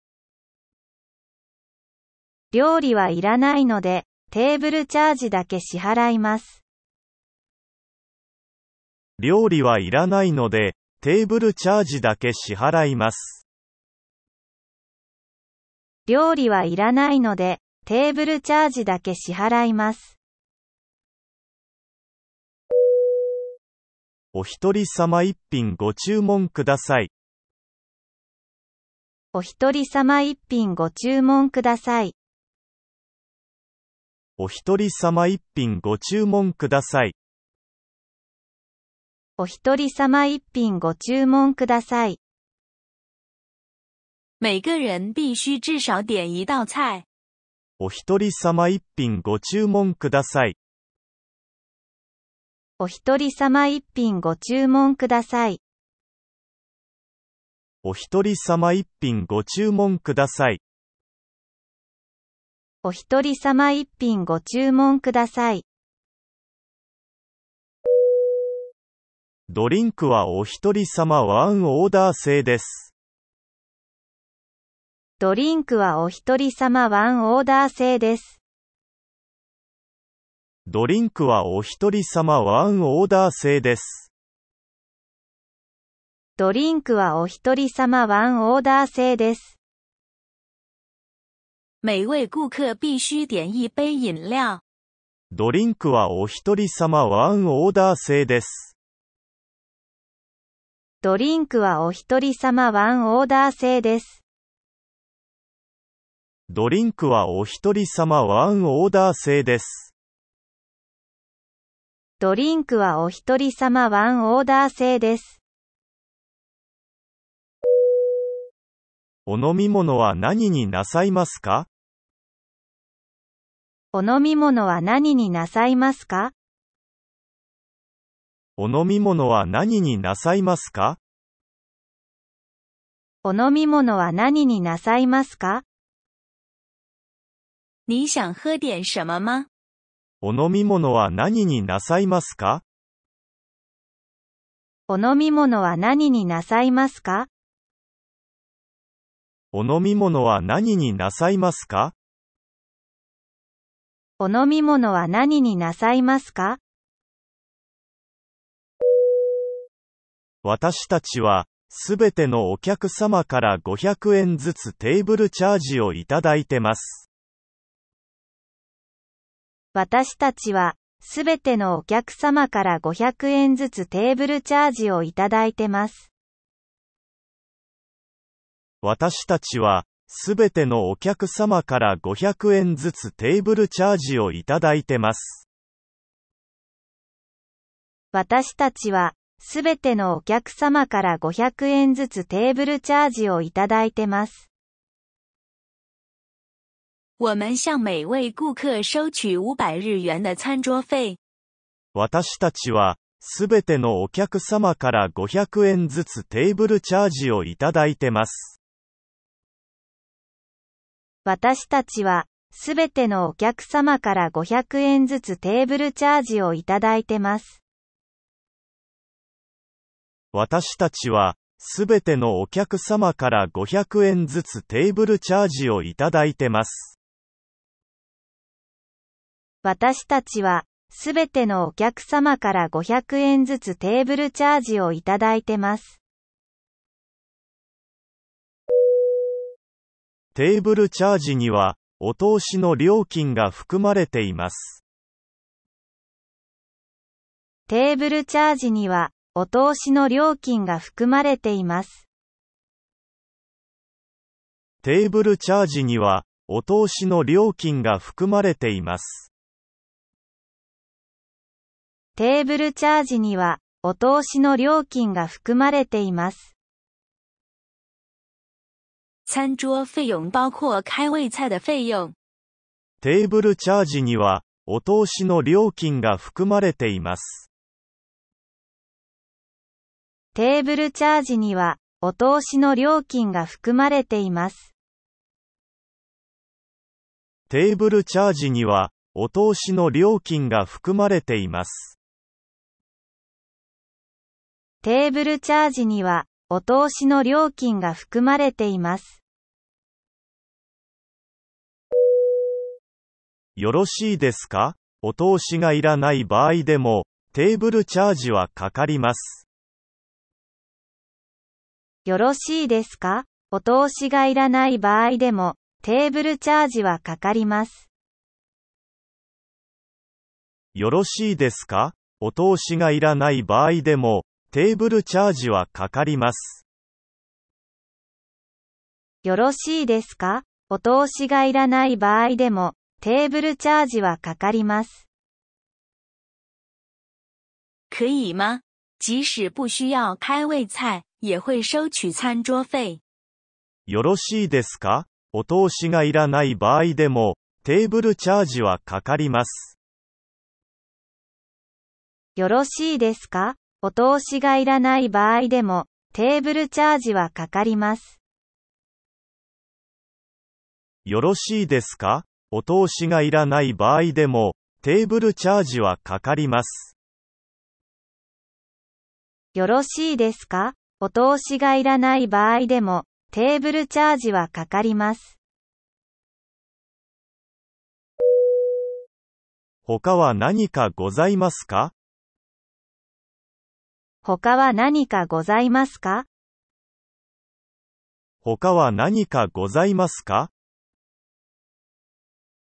料理はいらないので、テーブルチャージだけ支払います。料理はいらないので、テーブルチャージだけ支払います。料理はいらないので、テーブルチャージだけ支払います。お一人様一品ご注文ください。お一人様一品ご注文ください。お一人様一品ご注文ください。お一人様一品ご注文ください。每个人必须至少点一道菜。お一人様一品ご注文ください。お一人様一品ご注文ください。お一人様一品ご注文ください。お一人様一品ご注文ください。ドリンクはお一人様ワンオーダー制です。ドリンクはお一人様ワンオーダー制です。ドリンクはお一人様ワンオーダー制です。ドリンクはお一人様ワンオーダー制です。每位顾客必须点一杯饮料。ドリンクはお一人様ワンオーダー制です。ドリンクはお一人様ワンオーダー制です。ドリンクはお一人様ワンオーダー制です。ドリンクはお一人様ワンオーダー制です。お飲み物は何になさいますかお飲み物は何になさいますかお飲み物は何になさいますかお飲み物は何になさいますか你想喝点什么吗お飲み物は何になさいますかお飲み物は何になさいますかお飲み物は何になさいますかお飲み物は何になさいますか私たちは、すべてのお客様から500円ずつテーブルチャージをいただいてます。私たちは、すべてのお客様から500円ずつテーブルチャージをいただいてます。私たちは、すべてのお客様から500円ずつテーブルチャージをいただいてます。私たちは、すべてのお客様から500円ずつテーブルチャージをいただいてます。我们向每位顾客收取500日元的餐桌费。私たちは、すべてのお客様から500円ずつテーブルチャージをいただいてます。私たちは、すべてのお客様から500円ずつテーブルチャージをいただいてます。私たちは、すべてのお客様から500円ずつテーブルチャージをいただいてます。私たちは、すべてのお客様から500円ずつテーブルチャージをいただいてます。テーブルチャージには、お通しの料金が含まれています。テーブルチャージには、お通しの料金が含まれています。テーブルチャージには、お通しの料金が含まれています。テーブルチャージには、お通しの料金が含まれています。餐桌费用包括开胃菜的费用。テーブルチャージには、お通しの料金が含まれています。テーブルチャージには、お通しの料金が含まれています。テーブルチャージには、お通しの料金が含まれています。テーブルチャージには、お通しの料金が含まれています。よろしいですかお通しがいらない場合でも、テーブルチャージはかかります。よろしいですかお通しがいらない場合でも、テーブルチャージはかかります。よろしいですかお通しがいらない場合でも、テーブルチャージはかかります。よろしいですかお通しがいらない場合でも、テーブルチャージはかかります。可以吗即使不需要开胃菜。也会收取餐桌费。よろしいですかお通しがいらない場合でも、テーブルチャージはかかります。よろしいですかお通しがいらない場合でも、テーブルチャージはかかります。よろしいですかお通しがいらない場合でも、テーブルチャージはかかります。よろしいですかお通しがいらない場合でも、テーブルチャージはかかります。他は何かございますか他は何かございますか他は何かございますか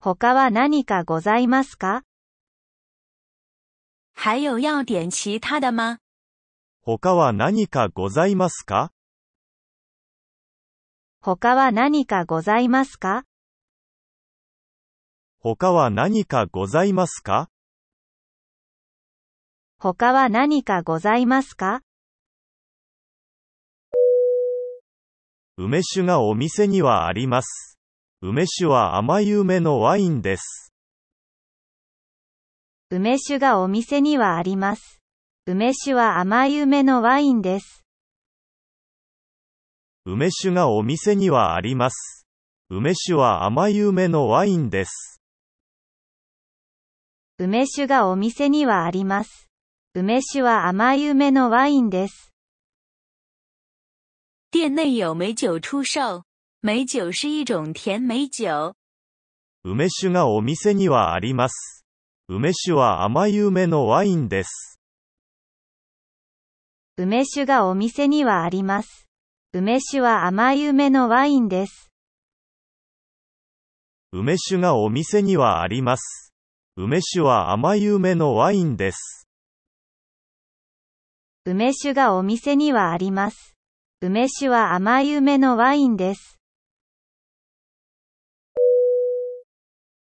他は何かございますか还有要点其他的吗他は何かございますか他は何かございますか他は何かございますか他は何かございますか梅酒がお店にはあります。梅酒は甘い梅のワインです。梅酒がお店にはあります。梅酒は甘い梅のワインです。梅酒がお店にはあります。梅酒は甘い梅のワインです。梅酒がお店にはあります。梅酒は甘い梅のワインです。店内有梅酒出售。梅酒是一种甜梅酒。梅酒がお店にはあります。梅酒は甘い梅のワインです。梅酒がお店にはあります。梅酒は甘い梅のワインです。梅酒がお店にはあります。梅酒は甘い梅のワインです。梅酒がお店にはあります。梅酒は甘い梅のワインです。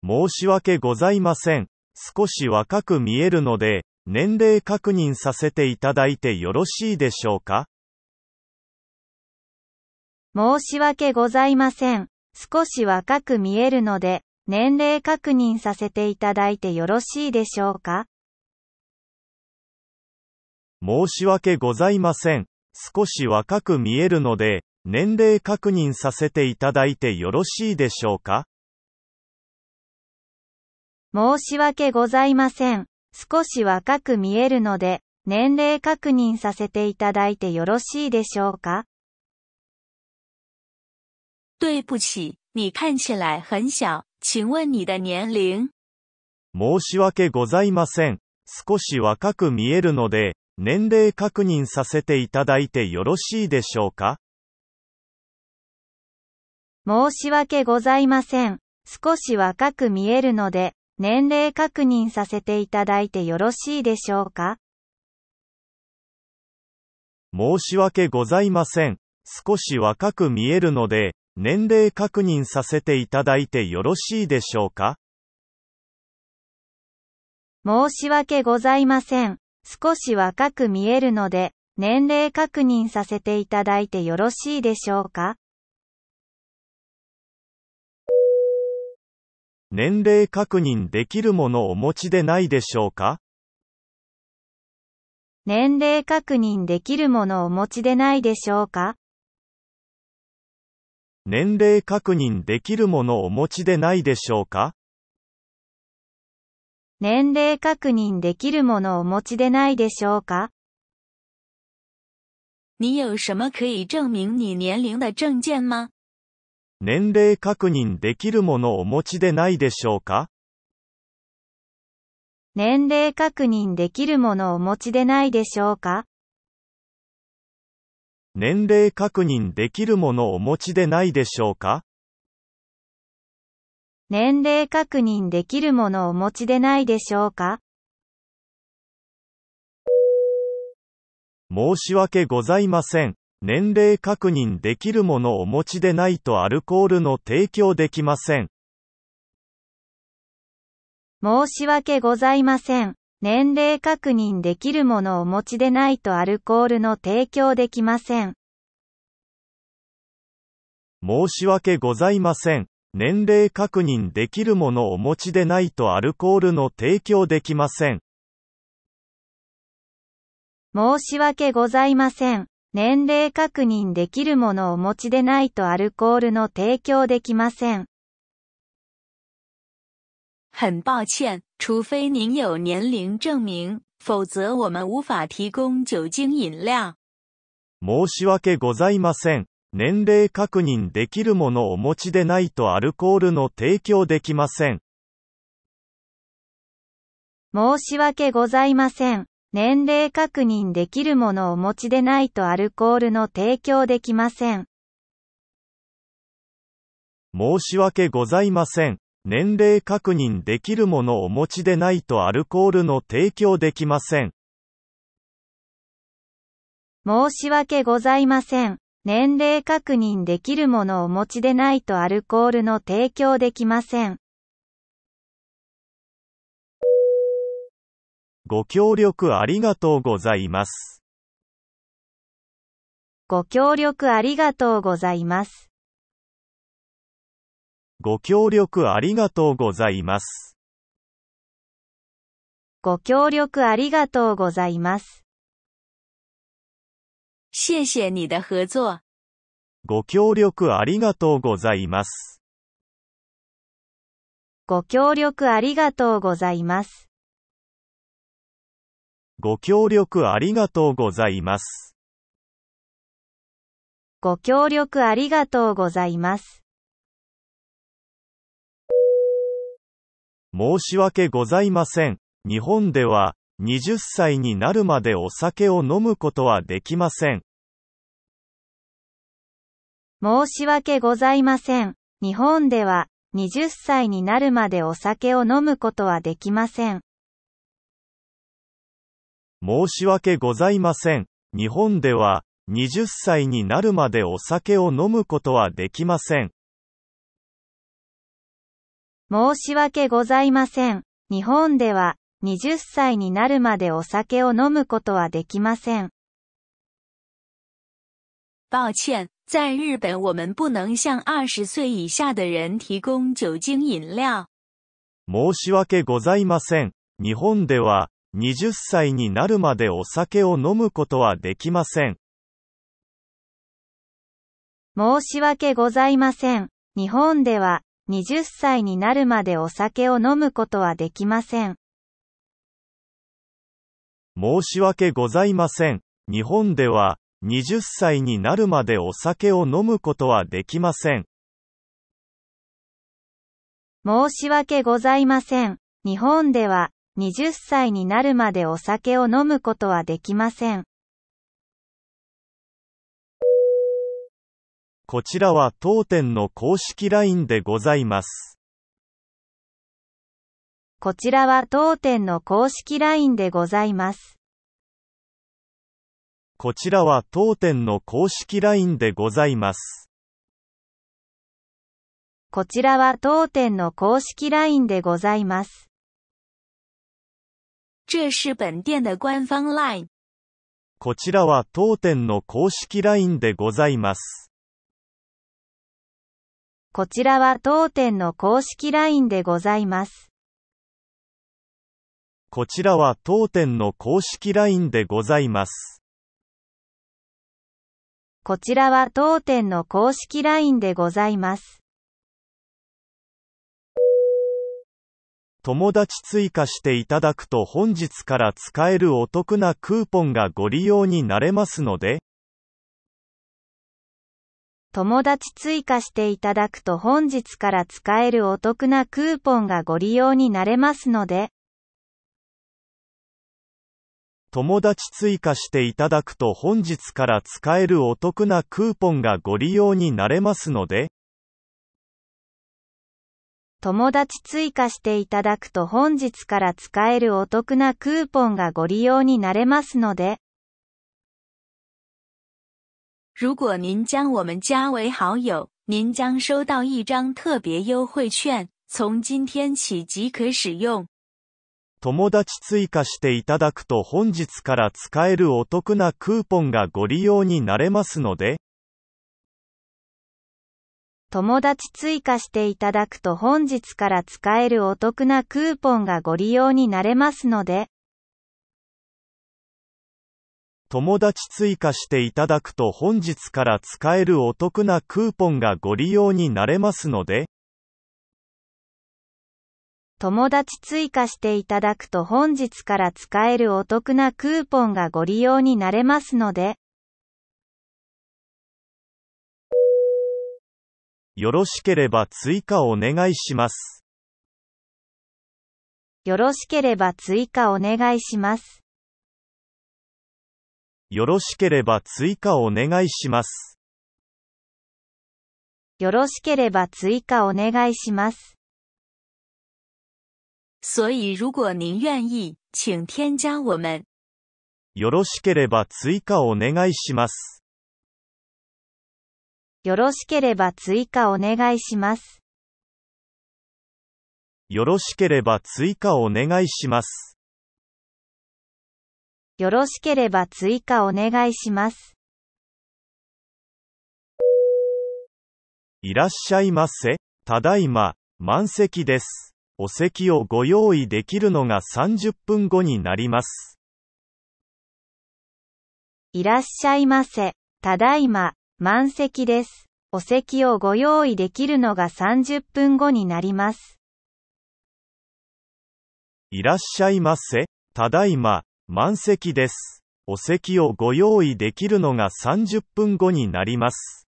申し訳ございません。少し若く見えるので、年齢確認させていただいてよろしいでしょうか申し訳ございません。少し若く見えるので、年齢確認させていただいてよろしいでしょうか申し訳ございません。少し若く見えるので、年齢確認させていただいてよろしいでしょうか申し訳ございません。少し若く見えるので、年齢確認させていただいてよろしいでしょうか对不起、你看起来很小。请问你的年齢申し訳ございません。少し若く見えるので、年齢確認させていただいてよろしいでしょうか申し訳ございません。少し若く見えるので、年齢確認させていただいてよろしいでしょうか申し訳ございません。少し若く見えるので、年齢確認させていただいてよろしいでしょうか申し訳ございません。少し若く見えるので、年齢確認させていただいてよろしいでしょうか年齢確認できるものをお持ちでないでしょうか年齢確認できるものをお持ちでないでしょうか年齢確認できるものをお持ちでないでしょうか年齢確認できるものをお持ちでないでしょうか你有什么可以证明你年龄的证件吗年齢確認できるものをお持ちでないでしょうか年齢確認できるものをお持ちでないでしょうか年齢確認できるものをお持ちでないでしょうか年齢確認できるものをお持ちでないでしょうか申し訳ございません。年齢確認できるものをお持ちでないとアルコールの提供できません。申し訳ございません。年齢確認できるものをお持ちでないとアルコールの提供できません。申し訳ございません。年齢確認できるものをお持ちでないとアルコールの提供できません。申し訳ございません。年齢確認できるものをお持ちでないとアルコールの提供できません。很抱歉，除非您有年龄证明，否则我们无法提供酒精饮料。申し訳ございません。年齢確認できるものをお持ちでないとアルコールの提供できません。申し訳ございません。年齢確認できるものをお持ちでないとアルコールの提供できません。申し訳ございません。年齢確認できるものをお持ちでないとアルコールの提供できません。申し訳ございません。年齢確認できるものをお持ちでないとアルコールの提供できません。ご協力ありがとうございます。ご協力ありがとうございます。ご協力ありがとうございます。ご協力ありがとうございます。谢谢你的合作。ご協力ありがとうございます。ご協力ありがとうございます。ご協力ありがとうございます。ご協力ありがとうございます。申し訳ございません。日本では、20歳になるまでお酒を飲むことはできません。申し訳ございません。日本では、20歳になるまでお酒を飲むことはできません。申し訳ございません。日本では、20歳になるまでお酒を飲むことはできません。申し訳ございません。日本では、20歳になるまでお酒を飲むことはできません。抱歉，在日本我们不能向二十岁以下的人提供酒精飲料。申し訳ございません。日本では、20歳になるまでお酒を飲むことはできません。申し訳ございません。日本では、20歳になるまでお酒を飲むことはできません。申し訳ございません。日本では、20歳になるまでお酒を飲むことはできません。申し訳ございません。日本では、20歳になるまでお酒を飲むことはできません。こちらは当店の公式 LINE でございます。こちらは当店の公式 LINE でございます。こちらは当店の公式 LINE でございます。こちらは当店の公式 LINE でございます。这是本店的官方 LINE。こちらは当店の公式 LINE でございます。こちらは当店の公式 LINE でございます。こちらは当店の公式 LINE でございます。こちらは当店の公式 LINE でございます。友達追加していただくと本日から使えるお得なクーポンがご利用になれますので、友達追加していただくと本日から使えるお得なクーポンがご利用になれますので、友達追加していただくと本日から使えるお得なクーポンがご利用になれますので、友達追加していただくと本日から使えるお得なクーポンがご利用になれますので。如果您将我们加为好友，您将收到一张特别优惠券，从今天起即可使用。友達追加していただくと本日から使えるお得なクーポンがご利用になれますので。友達追加していただくと本日から使えるお得なクーポンがご利用になれますので、友達追加していただくと本日から使えるお得なクーポンがご利用になれますので、友達追加していただくと本日から使えるお得なクーポンがご利用になれますので、よろしければ追加お願いします。よろしければ追加お願いします。よろしければ追加お願いします。よろしければ追加お願いします。所以如果您愿意、请添加我们。よろしければ追加お願いします。よろしければ追加お願いします。よろしければ追加お願いします。よろしければ追加お願いします。いらっしゃいませ。ただいま、満席です。お席をご用意できるのが30分後になります。いらっしゃいませ。ただいま、満席です。お席をご用意できるのが30分後になります。いらっしゃいませ。ただいま、満席です。お席をご用意できるのが30分後になります。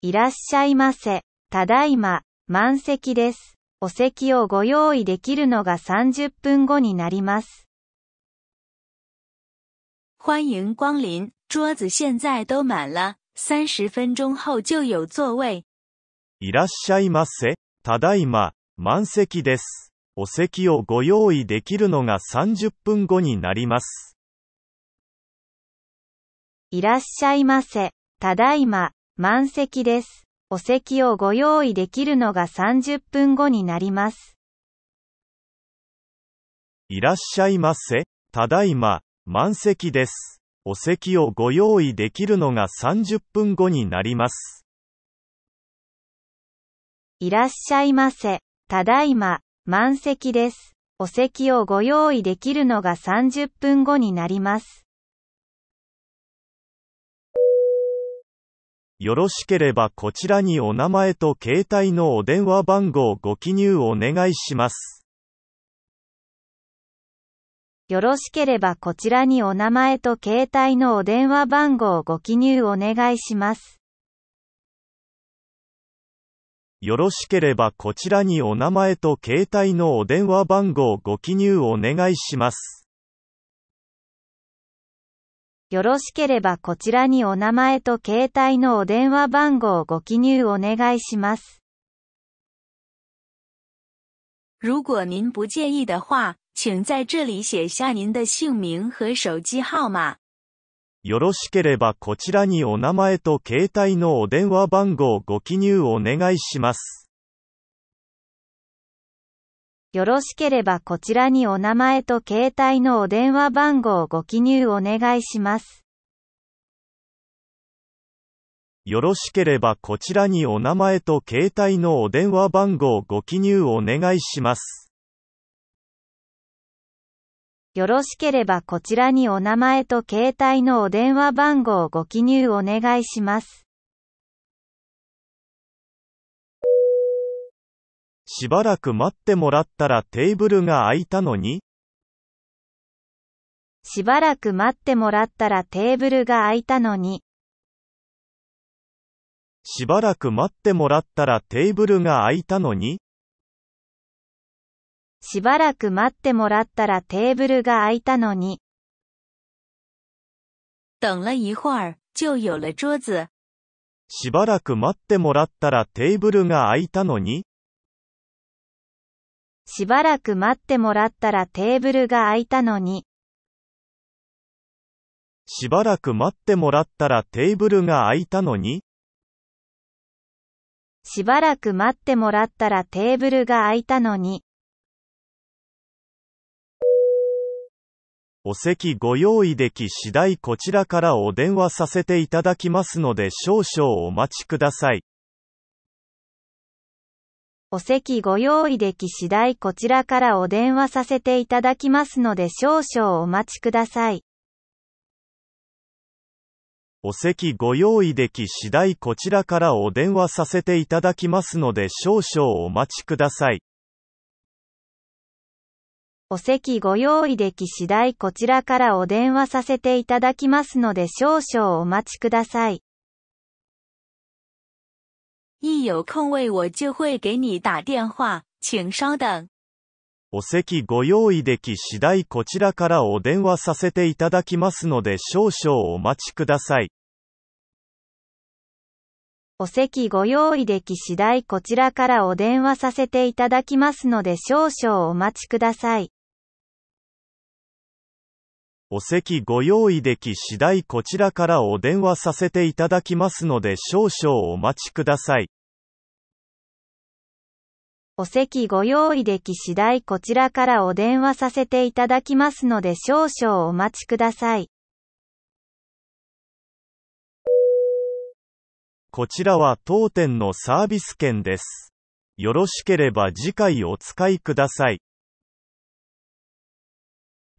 いらっしゃいませ。ただいま、満席です。お席をご用意できるのが30分後になります。欢迎光臨。桌子现在都满了。三十分钟后就有座位。いらっしゃいませ。ただいま、満席です。お席をご用意できるのが30分後になります。いらっしゃいませ。ただいま、満席です。お席をご用意できるのが30分後になります。いらっしゃいませ。ただいま、満席です。お席をご用意できるのが30分後になります。いらっしゃいませ。ただいま、満席です。お席をご用意できるのが30分後になります。よろしければこちらにお名前と携帯のお電話番号ご記入お願いします。よろしければこちらにお名前と携帯のお電話番号をご記入お願いします。よろしければこちらにお名前と携帯のお電話番号をご記入お願いします。よろしければこちらにお名前と携帯のお電話番号をご記入お願いします。如果您不介意的话，请在这里写下您的姓名和手机号码。よろしければこちらにお名前と携帯のお電話番号ご記入お願いします。よろしければこちらにお名前と携帯のお電話番号ご記入お願いします。よろしければこちらにお名前と携帯のお電話番号ご記入お願いします。よろしければこちらにお名前と携帯のお電話番号をご記入お願いします。しばらく待ってもらったらテーブルが空いたのにしばらく待ってもらったらテーブルが空いたのに。しばらく待ってもらったらテーブルが空いたのにしばらく待ってもらったらテーブルが空いたのに。等了一会儿、就有了桌子。しばらく待ってもらったらテーブルが空いたのに。しばらく待ってもらったらテーブルが空いたのに。しばらく待ってもらったらテーブルが空いたのに。しばらく待ってもらったらテーブルが空いたのに。お席ご用意でき次第こちらからお電話させていただきますので少々お待ちください。お席ご用意でき次第こちらからお電話させていただきますので少々お待ちください。お席ご用意でき次第こちらからお電話させていただきますので少々お待ちください。お席ご用意でき次第こちらからお電話させていただきますので少々お待ちください。一有空位我就会给你打电话、请稍等。お席ご用意でき次第こちらからお電話させていただきますので少々お待ちください。お席ご用意でき次第こちらからお電話させていただきますので少々お待ちください。お席ご用意でき次第こちらからお電話させていただきますので少々お待ちください。お席ご用意でき次第こちらからお電話させていただきますので少々お待ちください。こちらは当店のサービス券です。よろしければ次回お使いください。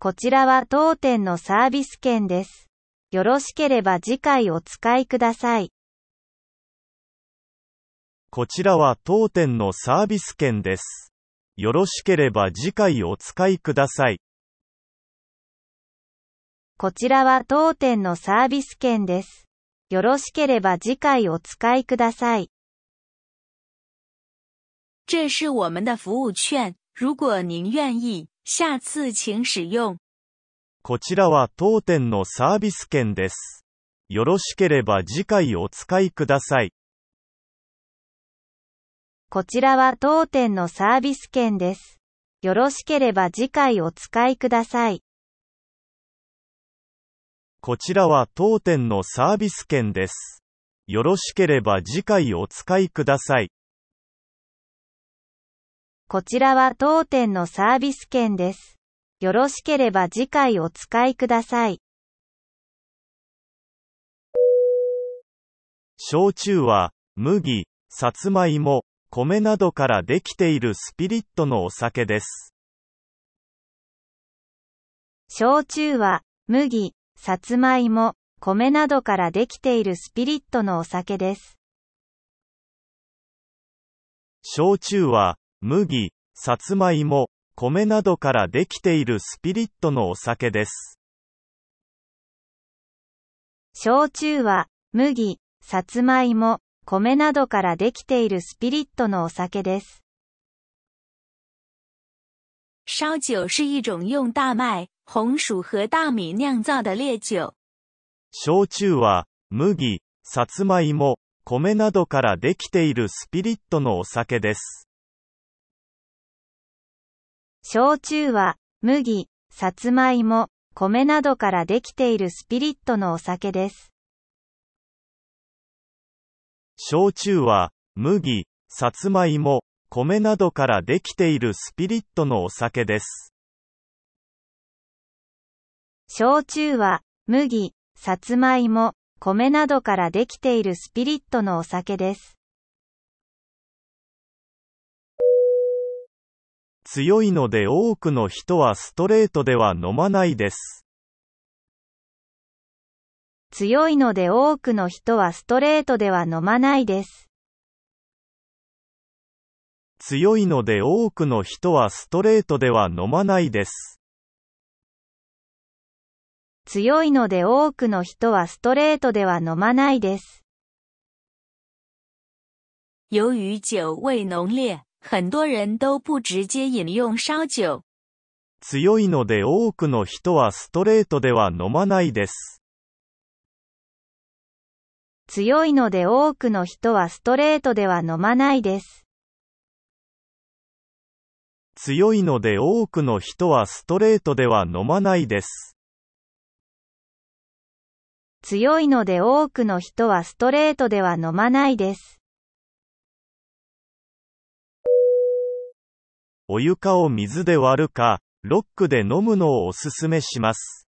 こちらは当店のサービス券です。よろしければ次回お使いください。こちらは当店のサービス券です。よろしければ次回お使いください。こちらは当店のサービス券です。よろしければ次回お使いください。这是我们的服务券。如果您愿意。下次请使用。こちらは当店のサービス券です。よろしければ次回お使いください。こちらは当店のサービス券です。よろしければ次回お使いください。こちらは当店のサービス券です。よろしければ次回お使いください。こちらは当店のサービス券です。よろしければ次回お使いください。焼酎は、麦、さつまいも、米などからできているスピリットのお酒です。焼酎は、麦、さつまいも、米などからできているスピリットのお酒です。焼酎は、麦、さつまいも、米などからできているスピリットのお酒です。焼酎は、麦、さつまいも、米などからできているスピリットのお酒です。烧酒是一种用大麦、红薯和大米酿造的烈酒。焼酎は、麦、さつまいも、米などからできているスピリットのお酒です。焼酎は、麦、さつまいも、米などからできているスピリットのお酒です。焼酎は、麦、さつまいも、米などからできているスピリットのお酒です。焼酎は、麦、さつまいも、米などからできているスピリットのお酒です。強いので多くの人はストレートでは飲まないです。強いので多くの人はストレートでは飲まないです。強いので多くの人はストレートでは飲まないです。強いので多くの人はストレートでは飲まないです。由于酒味浓烈，很多人都不直接饮用烧酒。強いので多くの人はストレートでは飲まないです。強いので多くの人はストレートでは飲まないです。強いので多くの人はストレートでは飲まないです。強いので多くの人はストレートでは飲まないです。お床を水で割るか、ロックで飲むのをおすすめします。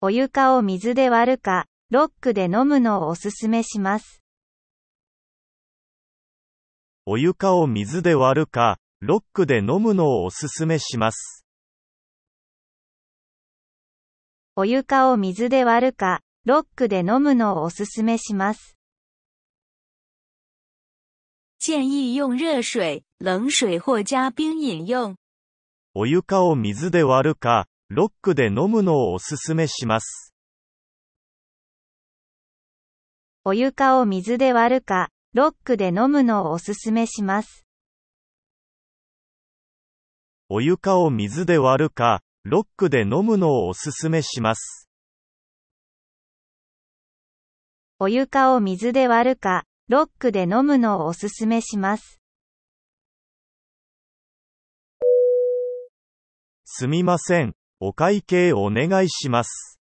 お床を水で割るか、ロックで飲むのをおすすめします。お床を水で割るか、ロックで飲むのをおすすめします。お床を水で割るか、ロックで飲むのをおすすめします。建議用水、冷水或加冰飲用。お湯かを水で割るか、ロックで飲むのをおすすめします。お湯かを水で割るか、ロックで飲むのをおすすめします。お湯かを水で割るか、ロックで飲むのをおすすめします。お湯かを水で割るか、ロックで飲むのをおすすめします。すみません。お会計お願いします。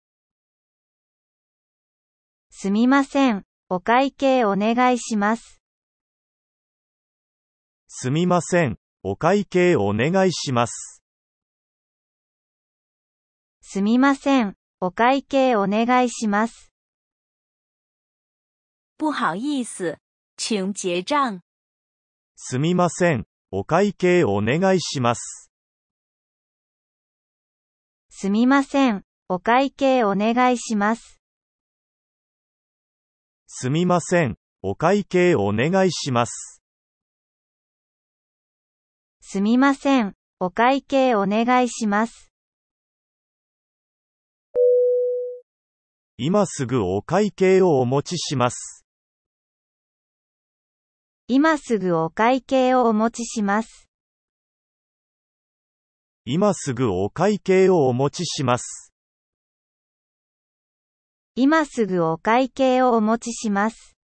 すみません。お会計お願いします。すみません。お会計お願いします。すみません。お会計お願いします。不好意思、请结账。すみません。お会計お願いします。すみません。お会計お願いします。すみません。お会計お願いします。すみません。お会計お願いします。今すぐお会計をお持ちします。今すぐお会計をお持ちします。今すぐお会計をお持ちします。今すぐお会計をお持ちします。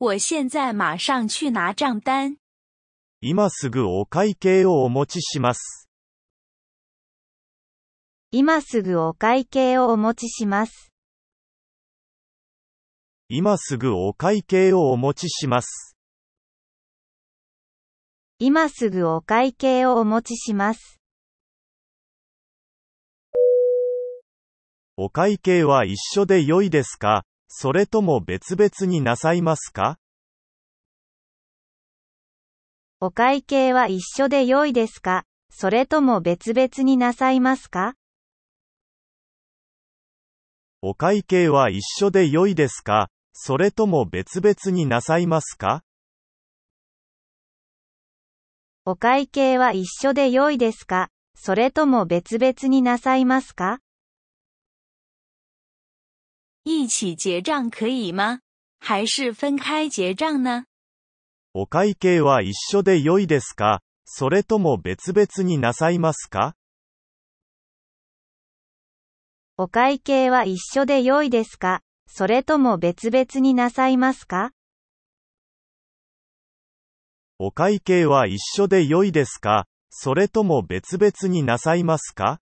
我现在马上去拿账单。今すぐお会計をお持ちします。今すぐお会計をお持ちします。今すぐお会計をお持ちします。今すぐお会計をお持ちします。お会計は一緒で良いですかそれとも別々になさいますかお会計は一緒で良いですかそれとも別々になさいますかお会計は一緒で良いですかそれとも別々になさいますかお会計は一緒で良いですかそれとも別々になさいますか一起结账可以吗还是分开结账呢お会計は一緒で良いですかそれとも別々になさいますかお会計は一緒で良いですかそれとも別々になさいますかお会計は一緒で良いですかそれとも別々になさいますか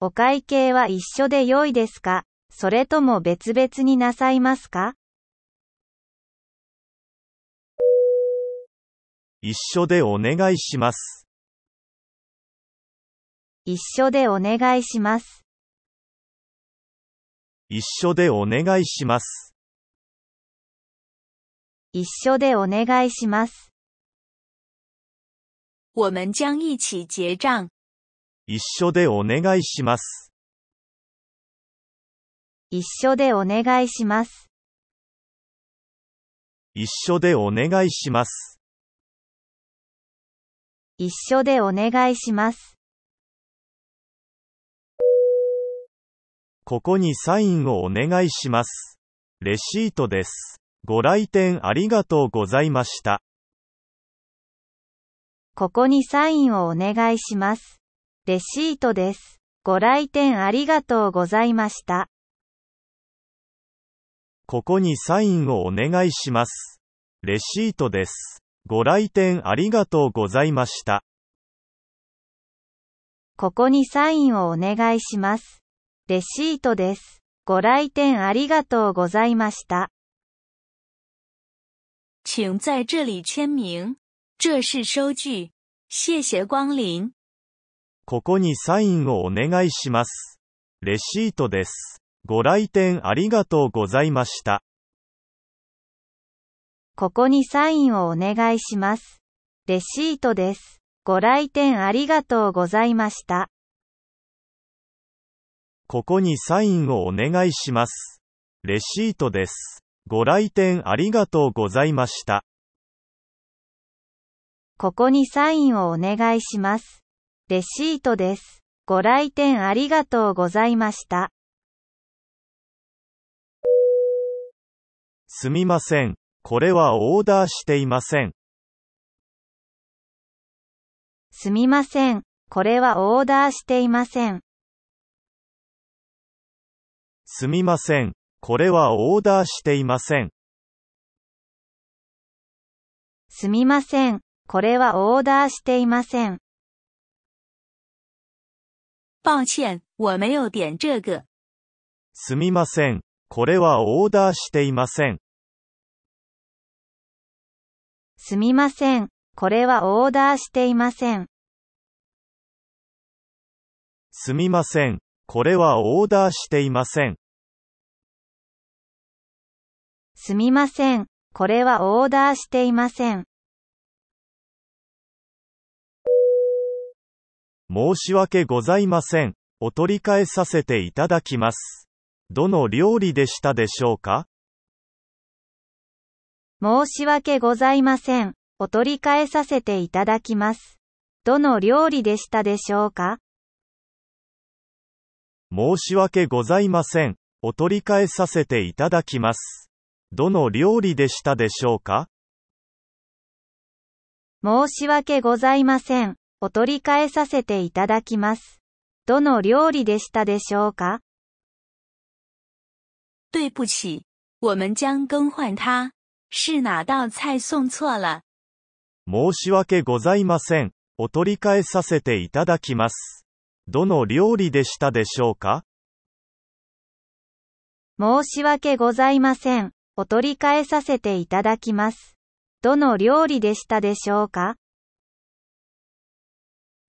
お会計は一緒で良いですかそれとも別々になさいますか一緒でお願いします。一緒でお願いします。一緒でお願いします。一緒でお願いします。我们将一起结账。一緒でお願いします。一緒でお願いします。一緒でお願いします。一緒でお願いします。ここにサインをお願いします。レシートです。ご来店ありがとうございました。ここにサインをお願いします。レシートです。ご来店ありがとうございました。ここにサインをお願いします。レシートです。ご来店ありがとうございました。ここにサインをお願いします。レシートです。ご来店ありがとうございました。请在这里签名。这是收据。谢谢光临。ここにサインをお願いします。レシートです。ご来店ありがとうございました。ここにサインをお願いします。レシートです。ご来店ありがとうございました。ここにサインをお願いします。レシートです。ご来店ありがとうございました。ここにサインをお願いします。レシートです。ご来店ありがとうございました。すみません。これはオーダーしていません。すみません。これはオーダーしていません。すみません。これはオーダーしていません。すみません。これはオーダーしていません。抱歉、我没有点这个。すみません。これはオーダーしていません。すみません。これはオーダーしていません。すみません。これはオーダーしていません。すみません。これはオーダーしていません。申し訳ございません。お取り替えさせていただきます。どの料理でしたでしょうか申し訳ございません。お取り替えさせていただきます。どの料理でしたでしょうか申し訳ございません。お取り替えさせていただきます。どの料理でしたでしょうか申し訳ございません。お取り替えさせていただきます。どの料理でしたでしょうか对不起，我们将更换它。是哪道菜送错了？申し訳ございません。お取り替えさせていただきます。どの料理でしたでしょうか申し訳ございません。お取り替えさせていただきます。どの料理でしたでしょうか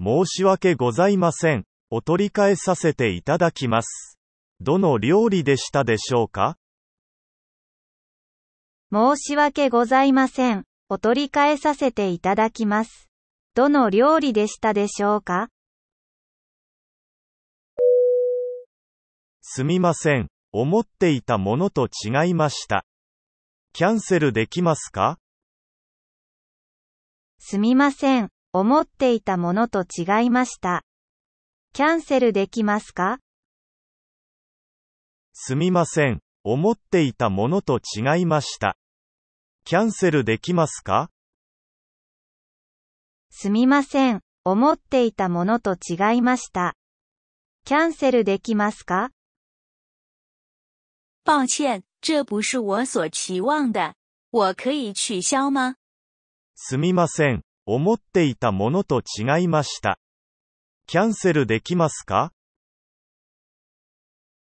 申し訳ございません。お取り替えさせていただきます。どの料理でしたでしょうか申し訳ございません。お取り替えさせていただきます。どの料理でしたでしょうかすみません。思っていたものと違いました。キャンセルできますかすみません。思っていたものと違いました。キャンセルできますかすみません。思っていたものと違いました。キャンセルできますかすみません。思っていたものと違いました。キャンセルできますか抱歉，这不是我所期望的。我可以取消吗？すみません。思っていたものと違いました。キャンセルできますか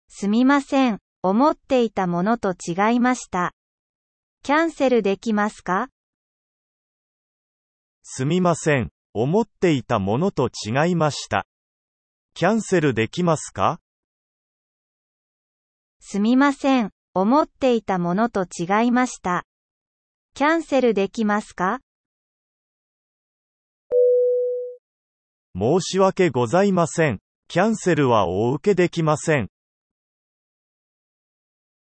すみません。思っていたものと違いました。キャンセルできますかすみません。思っていたものと違いました。キャンセルできますかすみません、思っていたものと違いました。キャンセルできますか申し訳ございません。キャンセルはお受けできません。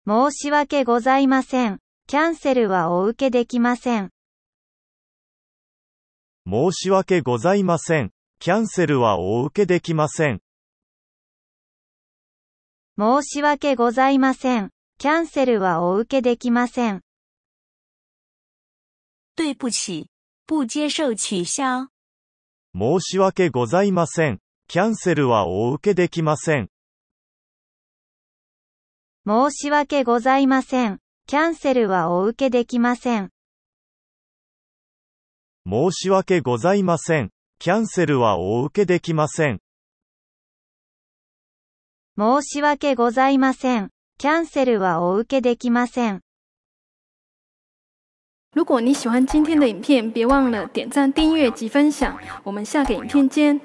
申し訳ございません。キャンセルはお受けできません。申し訳ございません。キャンセルはお受けできません。申し訳ございません。キャンセルはお受けできません。对不起、不接受取消。申し訳ございません。キャンセルはお受けできません。申し訳ございません。キャンセルはお受けできません。申し訳ございません。キャンセルはお受けできません。申し訳ございません。キャンセルはお受けできません。如果你喜欢今天的影片，别忘了点赞、订阅及分享。我们下个影片见。